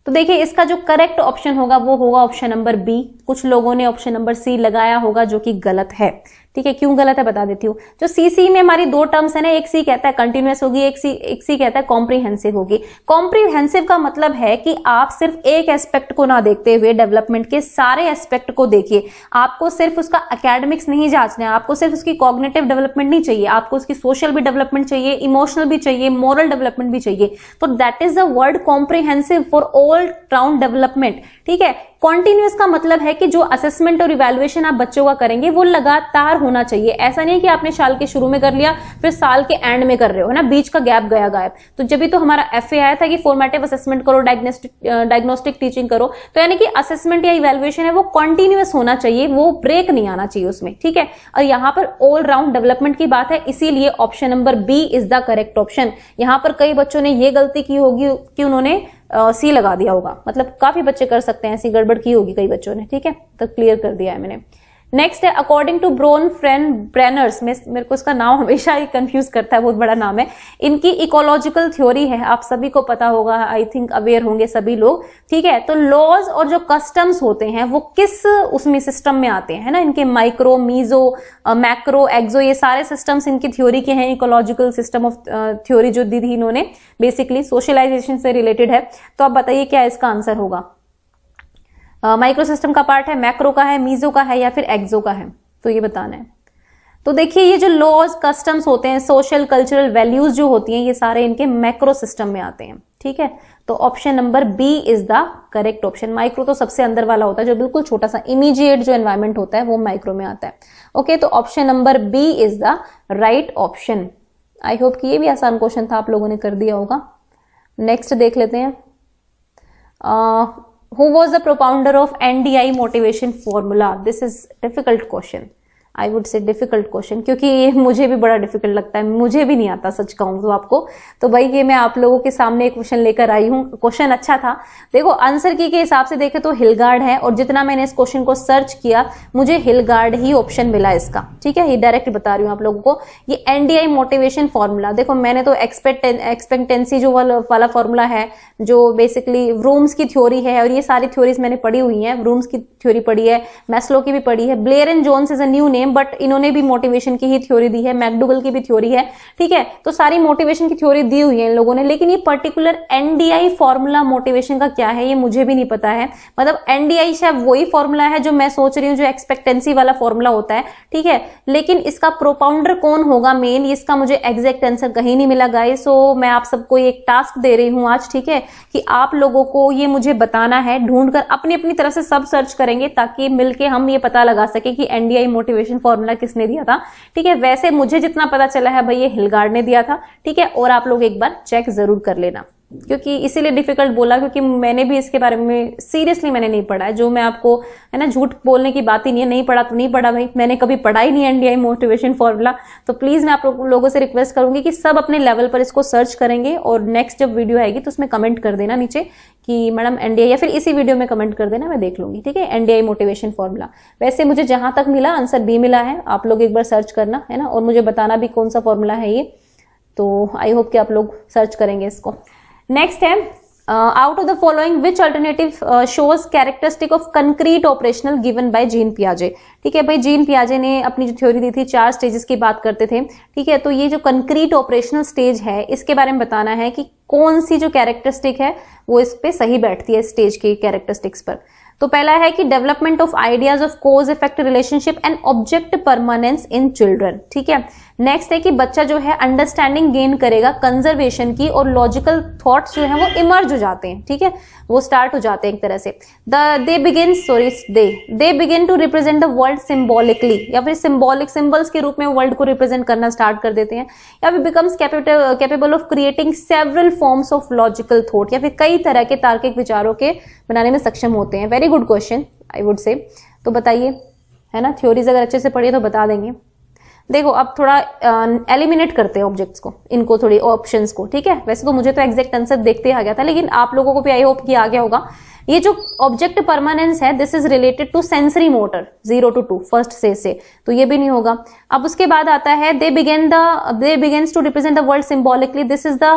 तो देखिए इसका जो करेक्ट ऑप्शन होगा वो होगा ऑप्शन नंबर बी कुछ लोगों ने ऑप्शन नंबर सी लगाया होगा जो कि गलत है ठीक है क्यों गलत है बता देती हूँ जो सीसी में हमारी दो टर्म्स है ना एक सी कहता है कंटिन्यूस होगी एक सी एक सी कहता है कॉम्प्रीहेंसिव होगी कॉम्प्रीहेंसिव का मतलब है कि आप सिर्फ एक एस्पेक्ट को ना देखते हुए डेवलपमेंट के सारे एस्पेक्ट को देखिए आपको सिर्फ उसका अकेडमिक्स नहीं जांचना है आपको सिर्फ उसकी कॉग्नेटिव डेवलपमेंट नहीं चाहिए आपको उसकी सोशल भी डेवलपमेंट चाहिए इमोशनल भी चाहिए मॉरल डेवलपमेंट भी चाहिए तो that is the word comprehensive for all round development ठीक है कॉन्टिन्यूस का मतलब है कि जो असेसमेंट और इवेल्युएशन आप बच्चों का करेंगे वो लगातार होना चाहिए ऐसा नहीं कि आपने साल के शुरू में कर लिया फिर साल के एंड में कर रहे हो ना बीच का गैप गया गायब तो जब भी तो हमारा एफ आया था कि फॉर्मेटिव असेसमेंट करो डायग्नोस्टिक डायग्नोस्टिक टीचिंग करो तो यानी कि असेसमेंट या इवेल्युएशन है वो कॉन्टिन्यूस होना चाहिए वो ब्रेक नहीं आना चाहिए उसमें ठीक है और यहाँ पर ऑल राउंड डेवलपमेंट की बात है इसीलिए option number B is the correct option यहाँ पर कई बच्चों ने यह गलती की होगी कि उन्होंने सी लगा दिया होगा मतलब काफी बच्चे कर सकते हैं ऐसी गड़बड़ की होगी कई बच्चों ने ठीक है तो क्लियर कर दिया है मैंने नेक्स्ट है according to Bronfenbrenner's मेरे को इसका नाम हमेशा ही कंफ्यूज करता है बहुत बड़ा नाम है इनकी इकोलॉजिकल थ्योरी है आप सभी को पता होगा आई थिंक अवेयर होंगे सभी लोग ठीक है तो लॉज और जो कस्टम्स होते हैं वो किस उसमें सिस्टम में आते हैं ना इनके माइक्रो मीजो मैक्रो एक्जो ये सारे सिस्टम्स इनकी थ्योरी के हैं इकोलॉजिकल सिस्टम ऑफ थ्योरी जो दी थी इन्होंने बेसिकली सोशलाइजेशन से रिलेटेड है तो आप बताइए क्या इसका आंसर होगा माइक्रो सिस्टम का पार्ट है मैक्रो का है मीजो का है या फिर एक्जो का है तो ये बताना है तो देखिए ये जो लॉज कस्टम्स होते हैं सोशल कल्चरल वैल्यूज जो होती हैं ये सारे इनके मैक्रो सिस्टम में आते हैं ठीक है तो option number B is the correct option micro तो सबसे अंदर वाला होता है जो बिल्कुल छोटा सा इमीजिएट जो एनवायरमेंट होता है वो माइक्रो में आता है ओके तो option number B is the right option I hope कि ये भी आसान क्वेश्चन था आप लोगों ने कर दिया होगा नेक्स्ट देख लेते हैं who was the propounder of NDI motivation formula? This is difficult question. I would say difficult question क्योंकि ये मुझे भी बड़ा डिफिकल्ट लगता है मुझे भी नहीं आता सच कहूँ तो आपको तो भाई ये मैं आप लोगों के सामने एक क्वेश्चन लेकर आई हूँ क्वेश्चन अच्छा था देखो आंसर की के हिसाब से देखे तो हिलगार्ड है और जितना मैंने इस क्वेश्चन को सर्च किया मुझे हिलगार्ड ही ऑप्शन मिला इसका ठीक है ये डायरेक्ट बता रही हूँ आप लोगों को ये एनडीआई मोटिवेशन फॉर्मूला देखो मैंने तो एक्सपेक्ट एक्सपेक्टेंसी जो वाला फॉर्मूला है जो बेसिकली रूम्स की थ्योरी है और ये सारी थ्योरीज मैंने पढ़ी हुई है रूम्स की थ्योरी पढ़ी है मैस्लो की भी पढ़ी है Blair and Jones is a new name हैं बट इन्होंने भी मोटिवेशन की ही थ्योरी दी है मैकडूगल की भी थ्योरी है ठीक है तो सारी मोटिवेशन की थ्योरी दी हुई है इन लोगों ने लेकिन ये पर्टिकुलर एनडीआई फॉर्मूला मोटिवेशन का क्या है ये मुझे भी नहीं पता है मतलब एनडीआई शायद वही फॉर्मूला है जो मैं सोच रही हूँ जो एक्सपेक्टेंसी वाला फॉर्मूला होता है ठीक है लेकिन इसका प्रोपाउंडर कौन होगा मेन इसका मुझे एग्जैक्ट आंसर कहीं नहीं मिला गाय सो मैं आप सबको एक टास्क दे रही हूँ आज ठीक है कि आप लोगों को ये मुझे बताना है ढूंढ अपनी अपनी तरफ से सब सर्च करेंगे ताकि मिलके हम ये पता लगा सके कि एनडीआई मोटिवेशन डिस्ट्रीब्यूशन फॉर्मूला किसने दिया था ठीक है वैसे मुझे जितना पता चला है भाई ये हिलगार्ड ने दिया था ठीक है और आप लोग एक बार चेक जरूर कर लेना क्योंकि इसीलिए डिफिकल्ट बोला क्योंकि मैंने भी इसके बारे में सीरियसली मैंने नहीं पढ़ा है जो मैं आपको है ना झूठ बोलने की बात ही नहीं है नहीं पढ़ा तो नहीं पढ़ा भाई मैंने कभी पढ़ा ही नहीं एनडीआई मोटिवेशन फॉर्मूला तो प्लीज मैं आप लोगों से रिक्वेस्ट करूंगी कि सब अपने लेवल पर इसको सर्च करेंगे और नेक्स्ट जब वीडियो आएगी तो उसमें कमेंट कर देना नीचे कि मैडम एनडीआई या फिर इसी वीडियो में कमेंट कर देना मैं देख लूंगी ठीक है एनडीआई मोटिवेशन फॉर्मूला वैसे मुझे जहां तक मिला आंसर बी मिला है आप लोग एक बार सर्च करना है ना और मुझे बताना भी कौन सा फॉर्मूला है ये तो आई होप कि आप लोग सर्च करेंगे इसको नेक्स्ट है out of the following which alternative shows characteristic of concrete operational given by Jean पियाजे ठीक है भाई जीन पियाजे ने अपनी जो थ्योरी दी थी चार स्टेजेस की बात करते थे ठीक है तो ये जो कंक्रीट ऑपरेशनल स्टेज है इसके बारे में बताना है कि कौन सी जो कैरेक्टरिस्टिक है वो इस पर सही बैठती है स्टेज के कैरेक्टरिस्टिक्स पर तो पहला है कि development of ideas of cause effect relationship and object permanence in children ठीक है नेक्स्ट है कि बच्चा जो है अंडरस्टैंडिंग गेन करेगा कंजर्वेशन की और लॉजिकल थॉट्स जो है वो इमर्ज हो जाते हैं ठीक है वो स्टार्ट हो जाते हैं एक तरह से the they begin sorry they they begin to represent the world symbolically या फिर सिम्बॉलिक सिम्बल्स के रूप में वर्ल्ड को रिप्रेजेंट करना स्टार्ट कर देते हैं या फिर becomes capable of creating several forms of logical thought या फिर कई तरह के तार्किक विचारों के बनाने में सक्षम होते हैं very good question I would say तो बताइए है ना थ्योरीज अगर अच्छे से पढ़िए तो बता देंगे देखो अब थोड़ा एलिमिनेट करते हैं ऑब्जेक्ट्स को इनको थोड़ी ऑप्शन को ठीक है वैसे तो मुझे तो एग्जैक्ट आंसर देखते आ गया था लेकिन आप लोगों को भी आई होप कि आ गया होगा ये जो ऑब्जेक्ट परमानेंस है this is related to sensory motor zero to two first से से तो ये भी नहीं होगा अब उसके बाद आता है they begin the they begins to represent the world symbolically this is the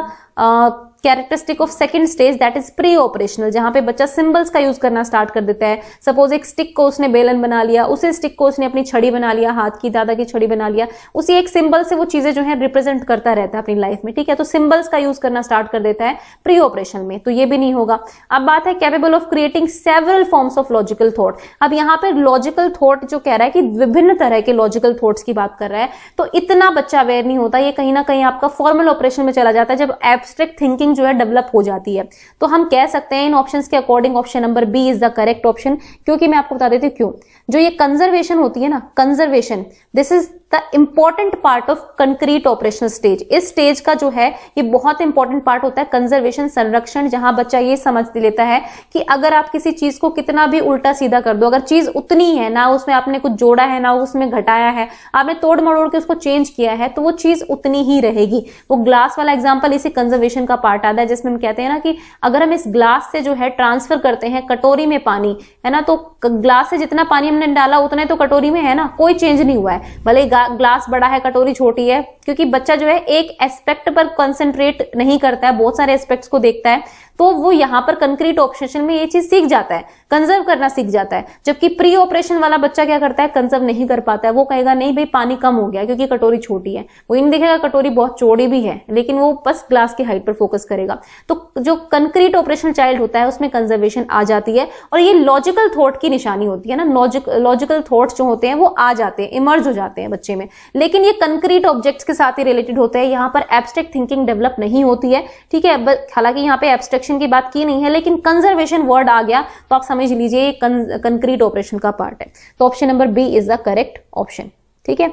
characteristic of second stage that is pre operational जहां पे बच्चा सिंबल्स का यूज करना स्टार्ट कर देता है सपोज एक स्टिक को उसने बेलन बना लिया उसे स्टिक को उसने अपनी छड़ी बना लिया हाथ की दादा की छड़ी बना लिया उसी एक सिंबल से वो चीजें जो है रिप्रेजेंट करता रहता है अपनी लाइफ में ठीक है तो सिंबल्स का यूज करना स्टार्ट कर देता है प्री ऑपरेशन में तो ये भी नहीं होगा अब बात है capable of creating several forms of logical thought अब यहाँ पर लॉजिकल थॉट जो कह रहा है कि विभिन्न तरह के लॉजिकल थॉट्स की बात कर रहा है तो इतना बच्चा अवेयर नहीं होता ये कहीं ना कहीं आपका फॉर्मल ऑपरेशन में चला जाता है जब एब्स्ट्रैक्ट थिंकिंग स्किन जो है डेवलप हो जाती है तो हम कह सकते हैं इन ऑप्शन के according option number B is the correct option क्योंकि मैं आपको बता देती हूँ क्यों जो ये कंजर्वेशन होती है ना conservation this is the important part of concrete operation stage इस स्टेज का जो है ये बहुत इंपॉर्टेंट पार्ट होता है कंजर्वेशन संरक्षण जहां बच्चा ये समझ लेता है कि अगर आप किसी चीज को कितना भी उल्टा सीधा कर दो अगर चीज उतनी है ना उसमें आपने कुछ जोड़ा है ना उसमें घटाया है आपने तोड़ मरोड़ के उसको चेंज किया है तो वो चीज उतनी ही रहेगी वो ग्लास वाला एग्जाम्पल इसी कंजर्वेशन का पार्ट आता है जिसमें हम कहते हैं ना कि अगर हम इस ग्लास से जो है ट्रांसफर करते हैं कटोरी में पानी है ना तो ग्लास से जितना पानी हमने डाला उतना तो कटोरी में है ना कोई चेंज नहीं हुआ है भले ग्लास बड़ा है कटोरी छोटी है क्योंकि बच्चा जो है एक एस्पेक्ट पर कंसंट्रेट नहीं करता है बहुत सारे एस्पेक्ट्स को देखता है तो वो यहाँ पर कंक्रीट ऑपरेशन में ये चीज सीख जाता है कंजर्व करना सीख जाता है जबकि प्री ऑपरेशन वाला बच्चा क्या करता है कंजर्व नहीं कर पाता है वो कहेगा नहीं भाई पानी कम हो गया क्योंकि कटोरी छोटी है वो इन देखेगा कटोरी बहुत चौड़ी भी है लेकिन वो बस ग्लास की हाइट पर फोकस करेगा तो जो कंक्रीट ऑपरेशन चाइल्ड होता है उसमें कंजर्वेशन आ जाती है और ये लॉजिकल थॉट की निशानी होती है ना लॉजिकल थॉट जो होते हैं वो आ जाते हैं इमर्ज हो जाते हैं बच्चे केमिस्ट्री में लेकिन ये कंक्रीट ऑब्जेक्ट्स के साथ ही रिलेटेड होते हैं यहाँ पर एब्स्ट्रैक्ट थिंकिंग डेवलप नहीं होती है ठीक है हालांकि यहाँ पे एब्स्ट्रैक्शन की बात की नहीं है लेकिन कंजर्वेशन वर्ड आ गया तो आप समझ लीजिए ये कंक्रीट ऑपरेशन का पार्ट है तो option number B is the correct option ठीक है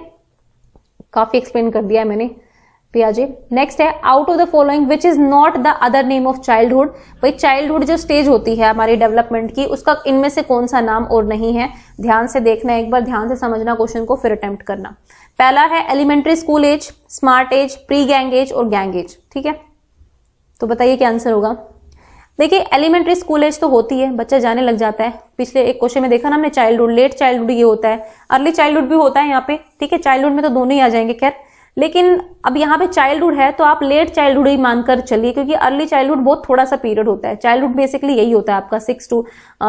काफी एक्सप्लेन कर दिया है मैंने प्रिया जी नेक्स्ट है out of the following which is not the other name of childhood भाई चाइल्डहुड जो स्टेज होती है हमारी डेवलपमेंट की उसका इनमें से कौन सा नाम और नहीं है ध्यान से देखना एक बार ध्यान से समझना क्वेश्चन को फिर अटेम्प्ट करना पहला है elementary school age smart age pre gang age और गैंग एज ठीक है तो बताइए क्या आंसर होगा देखिए एलिमेंट्री स्कूल एज तो होती है बच्चा जाने लग जाता है पिछले एक क्वेश्चन में देखा ना हमने चाइल्डहुड लेट चाइल्डहुड ये होता है अर्ली चाइल्डहुड भी होता है यहाँ पे ठीक है चाइल्डहुड में तो दोनों ही आ जाएंगे खैर लेकिन अब यहाँ पे चाइल्डहुड है तो आप लेट चाइल्डहुड ही मानकर चलिए क्योंकि अर्ली चाइल्डहुड बहुत थोड़ा सा पीरियड होता है चाइल्डहुड बेसिकली यही होता है आपका six to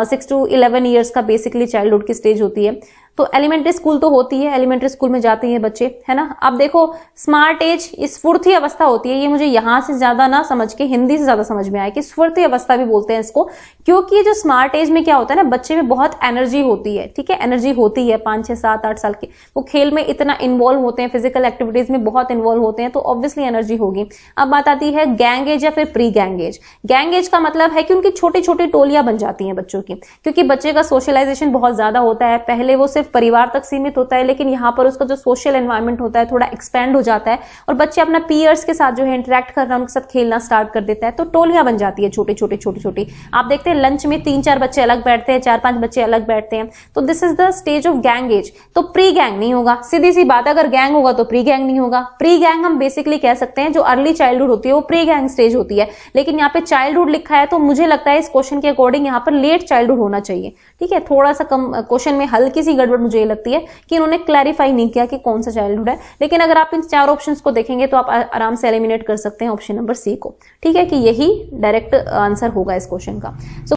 six to eleven years का बेसिकली चाइल्डहुड की स्टेज होती है तो एलिमेंट्री स्कूल तो होती है एलिमेंट्री स्कूल में जाते हैं बच्चे है ना अब देखो स्मार्ट एज स्फूर्ति अवस्था होती है ये मुझे यहाँ से ज्यादा ना समझ के हिंदी से ज्यादा समझ में आया कि स्फूर्ति अवस्था भी बोलते हैं इसको क्योंकि ये जो स्मार्ट एज में क्या होता है ना बच्चे में बहुत एनर्जी होती है ठीक है एनर्जी होती है पाँच छः सात आठ साल की वो खेल में इतना इन्वॉल्व होते हैं फिजिकल एक्टिविटीज में बहुत इन्वॉल्व होते हैं तो ऑब्वियसली एनर्जी होगी अब बात आती है गैंग एज या फिर pre gang age gang age का मतलब है कि उनकी छोटी छोटी टोलियां बन जाती हैं बच्चों की क्योंकि बच्चे का सोशलाइजेशन बहुत ज्यादा होता है पहले वो सिर्फ सिर्फ परिवार तक सीमित होता है लेकिन यहाँ पर उसका जो सोशल एनवायरमेंट होता है थोड़ा एक्सपेंड हो जाता है और बच्चे अपना पीयर्स के साथ जो है इंटरेक्ट करना उनके साथ खेलना स्टार्ट कर देता है तो टोलियाँ बन जाती है छोटी छोटी छोटी छोटी आप देखते हैं लंच में तीन चार बच्चे अलग बैठते हैं चार पांच बच्चे अलग बैठते हैं तो this is the stage of gang age तो प्री गैंग नहीं होगा सीधी सी बात अगर गैंग होगा तो प्री गैंग नहीं होगा प्री गैंग हम बेसिकली कह सकते हैं जो अर्ली चाइल्डहुड होती है वो प्री गैंग स्टेज होती है लेकिन यहाँ पे चाइल्डहुड लिखा है तो मुझे लगता है इस क्वेश्चन के अकॉर्डिंग यहाँ पर लेट चाइल्डहुड होना चाहिए ठीक है थोड़ा सा कम क्वेश्चन में हल्की सी गड़बड़ मुझे ये लगती है कि इन्होंने क्लैरिफाई नहीं किया कि कौन सा चाइल्डहुड है लेकिन अगर आप इन चार ऑप्शन को देखेंगे तो आप आराम से एलिमिनेट कर सकते हैं ऑप्शन नंबर सी को ठीक है कि यही डायरेक्ट आंसर होगा इस क्वेश्चन का सो so,